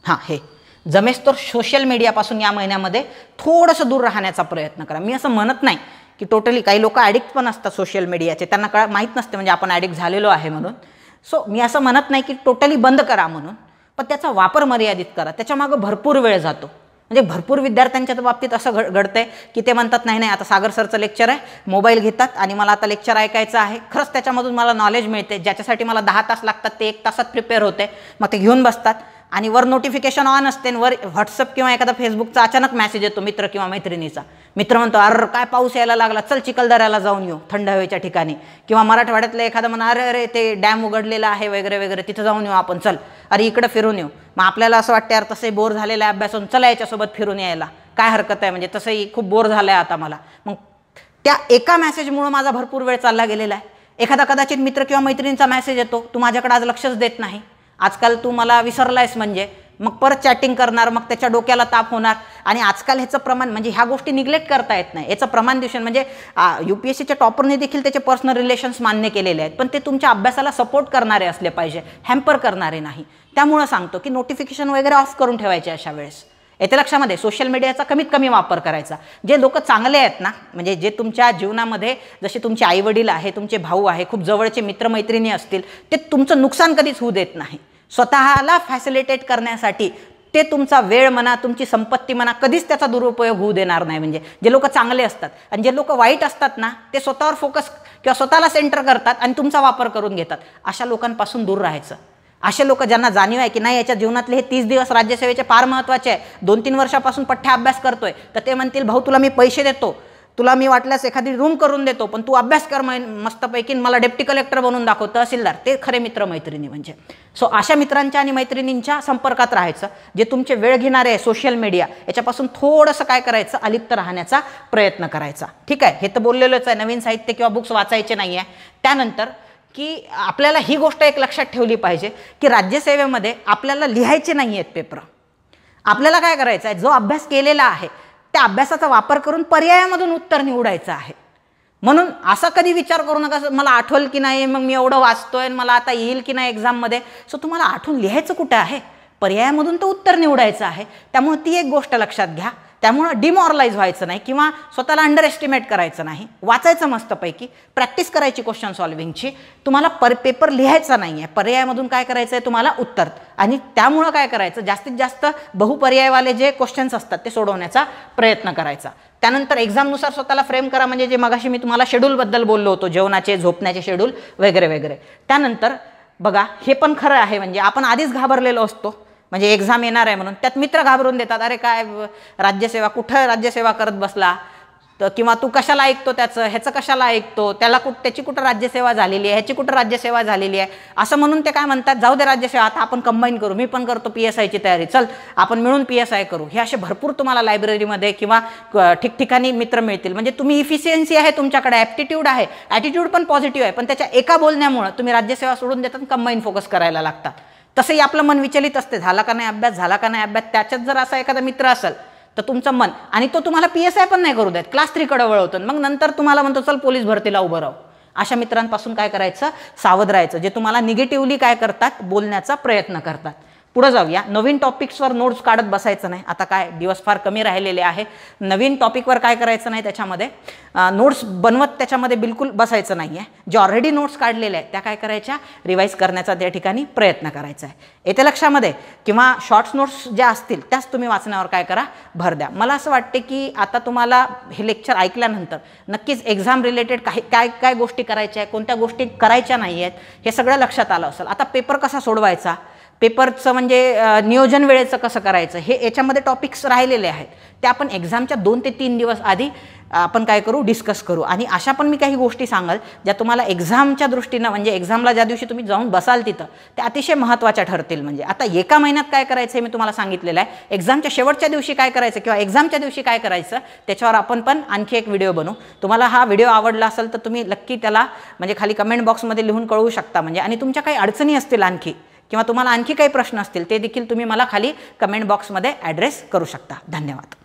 हां हे जमेस तर सोशल मीडियापासून या महिन्यामध्ये थोडंसं दूर राहण्याचा प्रयत्न करा मी असं म्हणत नाही की टोटली काही लोक ॲडिक्ट पण असतात सोशल मीडियाचे त्यांना कळ माहीत नसते म्हणजे आपण ॲडिक्ट झालेलो आहे म्हणून सो मी असं म्हणत नाही की टोटली बंद करा म्हणून पण त्याचा वापर मर्यादित करा त्याच्यामागं भरपूर वेळ जातो म्हणजे भरपूर विद्यार्थ्यांच्या बाबतीत असं घड आहे की ते म्हणतात नाही नाही आता सागर सरचं लेक्चर आहे मोबाईल घेतात आणि मला आता लेक्चर ऐकायचं आहे खरंच त्याच्यामधून मला नॉलेज मिळते ज्याच्यासाठी मला दहा तास लागतात ते एक तासात प्रिपेअर होते मग ते घेऊन बसतात आणि वर नोटिफिकेशन ऑन असते वर व्हॉट्सअप किंवा एखादा फेसबुकचा अचानक मेसेज येतो मित्र किंवा मैत्रिणीचा मित्र म्हणतो अरे काय पाऊस यायला लागला चल चिखलदऱ्याला जाऊन येऊ थंड हवेच्या ठिकाणी किंवा मराठवाड्यातलं एखादा म्हणा अरे अरे ते डॅम उघडलेला आहे वगैरे वगैरे तिथं जाऊन येऊ आपण चल अरे इकडं फिरून येऊ मग आपल्याला असं वाटतं यार तसे बोर झालेला आहे अभ्यासून चला याच्यासोबत फिरून यायला काय हरकत आहे म्हणजे तसंही खूप बोर झालं आहे आता मला मग त्या एका मॅसेजमुळं माझा भरपूर वेळ चालला गेलेला आहे एखादा कदाचित मित्र किंवा मैत्रिणीचा मेसेज येतो तू माझ्याकडे आज लक्षच देत नाही आजकाल तू मला विसरलायस म्हणजे मग परत चॅटिंग करणार मग त्याच्या डोक्याला ताप होणार आणि आजकाल ह्याचं प्रमाण म्हणजे ह्या गोष्टी निग्लेक्ट करता येत नाही याचं प्रमाण दिवशी म्हणजे यू पी एस सीच्या टॉपरने देखील त्याचे पर्सनल रिलेशन्स मान्य केलेले आहेत पण ते तुमच्या अभ्यासाला सपोर्ट करणारे असले पाहिजे हॅम्पर करणारे नाही त्यामुळं सांगतो की नोटिफिकेशन वगैरे ऑफ करून ठेवायचे अशा वेळेस येत्या लक्षामध्ये सोशल मीडियाचा कमीत कमी वापर करायचा जे लोक चांगले आहेत ना म्हणजे जे तुमच्या जीवनामध्ये जसे तुमचे आईवडील आहे तुमचे भाऊ आहे खूप जवळचे मित्रमैत्रिणी असतील ते तुमचं नुकसान कधीच होऊ देत नाही स्वतःला फॅसिलिटेट करण्यासाठी ते तुमचा वेळ म्हणा तुमची संपत्ती म्हणा कधीच त्याचा दुरुपयोग होऊ देणार नाही म्हणजे जे लोक चांगले असतात आणि जे लोक वाईट असतात ना ते स्वतःवर फोकस किंवा स्वतःला सेंटर करतात आणि तुमचा वापर करून घेतात अशा लोकांपासून दूर राहायचं असे लोक ज्यांना जाणीव आहे की नाही याच्या जीवनातले हे तीस दिवस राज्यसेवेचे फार महत्त्वाचे आहे दोन तीन वर्षापासून पठ्ठ्या अभ्यास करतोय तर ते म्हणतील भाऊ तुला मी पैसे देतो तुला मी वाटल्यास एखादी रूम करून देतो पण तू अभ्यास कर मस्तपैकी मला डेप्टी कलेक्टर बनून दाखव तहसीलदार ते खरे मित्र मैत्रिणी म्हणजे सो अशा मित्रांच्या आणि मैत्रिणींच्या संपर्कात राहायचं जे तुमचे वेळ घेणारे सोशल मीडिया याच्यापासून थोडंसं काय करायचं अलिप्त राहण्याचा प्रयत्न करायचा ठीक आहे हे तर बोललेलंच आहे नवीन साहित्य किंवा बुक्स वाचायचे नाही आहे त्यानंतर की आपल्याला ही गोष्ट एक लक्षात ठेवली पाहिजे की राज्यसेवेमध्ये आपल्याला लिहायचे नाही आहेत पेपर आपल्याला काय करायचं आहे जो अभ्यास केलेला आहे त्या अभ्यासाचा वापर करून पर्यायामधून उत्तर निवडायचं आहे म्हणून असा कधी विचार करू नका मला आठवल की नाही मग मी एवढं वाचतोय मला आता येईल की नाही एक्झाममध्ये सो तुम्हाला आठवून लिहायचं कुठं आहे पर्यायामधून तर उत्तर निवडायचं आहे त्यामुळे ती एक गोष्ट लक्षात घ्या त्यामुळं डिमॉरलाईज व्हायचं नाही किंवा स्वतःला अंडर एस्टिमेट करायचं नाही वाचायचं मस्तपैकी प्रॅक्टिस करायची क्वेश्चन सॉल्व्हिंगची तुम्हाला पर पेपर लिहायचा नाही आहे पर्यायामधून काय करायचं आहे तुम्हाला उत्तर आणि त्यामुळं काय करायचं जास्तीत जास्त बहुपर्यायवाले जे क्वेश्चन्स असतात ते सोडवण्याचा प्रयत्न करायचा त्यानंतर एक्झामनुसार स्वतःला फ्रेम करा म्हणजे जे मगाशी मी तुम्हाला शेड्यूलबद्दल बोललो होतो जेवणाचे झोपण्याचे शेड्यूल वगैरे वगैरे त्यानंतर बघा हे पण खरं आहे म्हणजे आपण आधीच घाबरलेलो असतो म्हणजे एक्झाम येणार आहे म्हणून त्यात मित्र घाबरून देतात अरे काय राज्यसेवा कुठं राज्यसेवा करत बसला तर किंवा तू कशाला ऐकतो त्याचं ह्याचं कशाला ऐकतो त्याला कुठ त्याची कुठं राज्यसेवा झालेली आहे ह्याची कुठं राज्यसेवा झालेली आहे असं म्हणून ते काय म्हणतात जाऊ दे राज्यसेवा आता आपण कंबाईन करू मी पण करतो पी एस आयची तयारी चल आपण मिळून पी एस आय करू हे असे भरपूर तुम्हाला लायब्ररीमध्ये किंवा ठिकठिकाणी मित्र मिळतील म्हणजे तुम्ही इफिशियन्सी आहे तुमच्याकडे ॲप्टिट्यूड आहे ॲटिट्यूड पण पॉझिटिव्ह आहे पण त्याच्या एका बोलण्यामुळं तुम्ही राज्यसेवा सोडून देतात कंबाईन फोकस करायला लागतात तसंही आपलं मन विचलित असते झाला का नाही अभ्यास झाला का नाही अभ्यास त्याच्यात जर असा एखादा मित्र असेल तर तुमचं मन आणि तो तुम्हाला पी एस आय पण नाही करू देत क्लास थ्रीकडे वळवतो मग नंतर तुम्हाला म्हणतो चल पोलीस भरतीला उभं राहू अशा मित्रांपासून काय करायचं सावध राहायचं जे तुम्हाला निगेटिव्हली काय करतात बोलण्याचा प्रयत्न करतात पुढे जाऊया नवीन टॉपिक्सवर नोट्स काढत बसायचं नाही आता काय दिवस फार कमी राहिलेले आहे नवीन टॉपिकवर काय करायचं नाही त्याच्यामध्ये नोट्स बनवत त्याच्यामध्ये बिलकुल बसायचं नाही आहे जे ऑलरेडी नोट्स काढलेले आहेत त्या काय करायच्या रिवाईज करण्याचा त्या ठिकाणी प्रयत्न करायचा आहे येत्या लक्षामध्ये किंवा शॉर्ट्स नोट्स ज्या असतील त्याच तुम्ही वाचण्यावर काय करा भर द्या मला असं वाटते की आता तुम्हाला हे लेक्चर ऐकल्यानंतर नक्कीच एक्झाम रिलेटेड काही काय काय गोष्टी करायच्या आहेत कोणत्या गोष्टी करायच्या नाही आहेत हे सगळं लक्षात आलं असेल आता पेपर कसा सोडवायचा पेपरचं म्हणजे नियोजन वेळेचं कसं करायचं हे याच्यामध्ये टॉपिक्स राहिलेले आहेत ते आपण एक्झामच्या दोन ते तीन दिवस आधी आपण काय करू डिस्कस करू आणि अशा पण मी काही गोष्टी सांगाल ज्या तुम्हाला एक्झामच्या दृष्टीनं म्हणजे एक्झामला ज्या दिवशी तुम्ही जाऊन बसाल तिथं ते अतिशय महत्त्वाच्या ठरतील म्हणजे आता एका महिन्यात काय करायचं हे मी तुम्हाला सांगितलेलं आहे एक्झामच्या शेवटच्या दिवशी काय करायचं किंवा एक्झामच्या दिवशी काय करायचं त्याच्यावर आपण पण आणखी एक व्हिडिओ बनवू तुम्हाला हा व्हिडिओ आवडला असेल तर तुम्ही नक्की त्याला म्हणजे खाली कमेंट बॉक्समध्ये लिहून कळवू शकता म्हणजे आणि तुमच्या काही अडचणी असतील आणखी किंवा तुम्हाला आणखी काही प्रश्न असतील ते देखील तुम्ही मला खाली कमेंट बॉक्समध्ये ॲड्रेस करू शकता धन्यवाद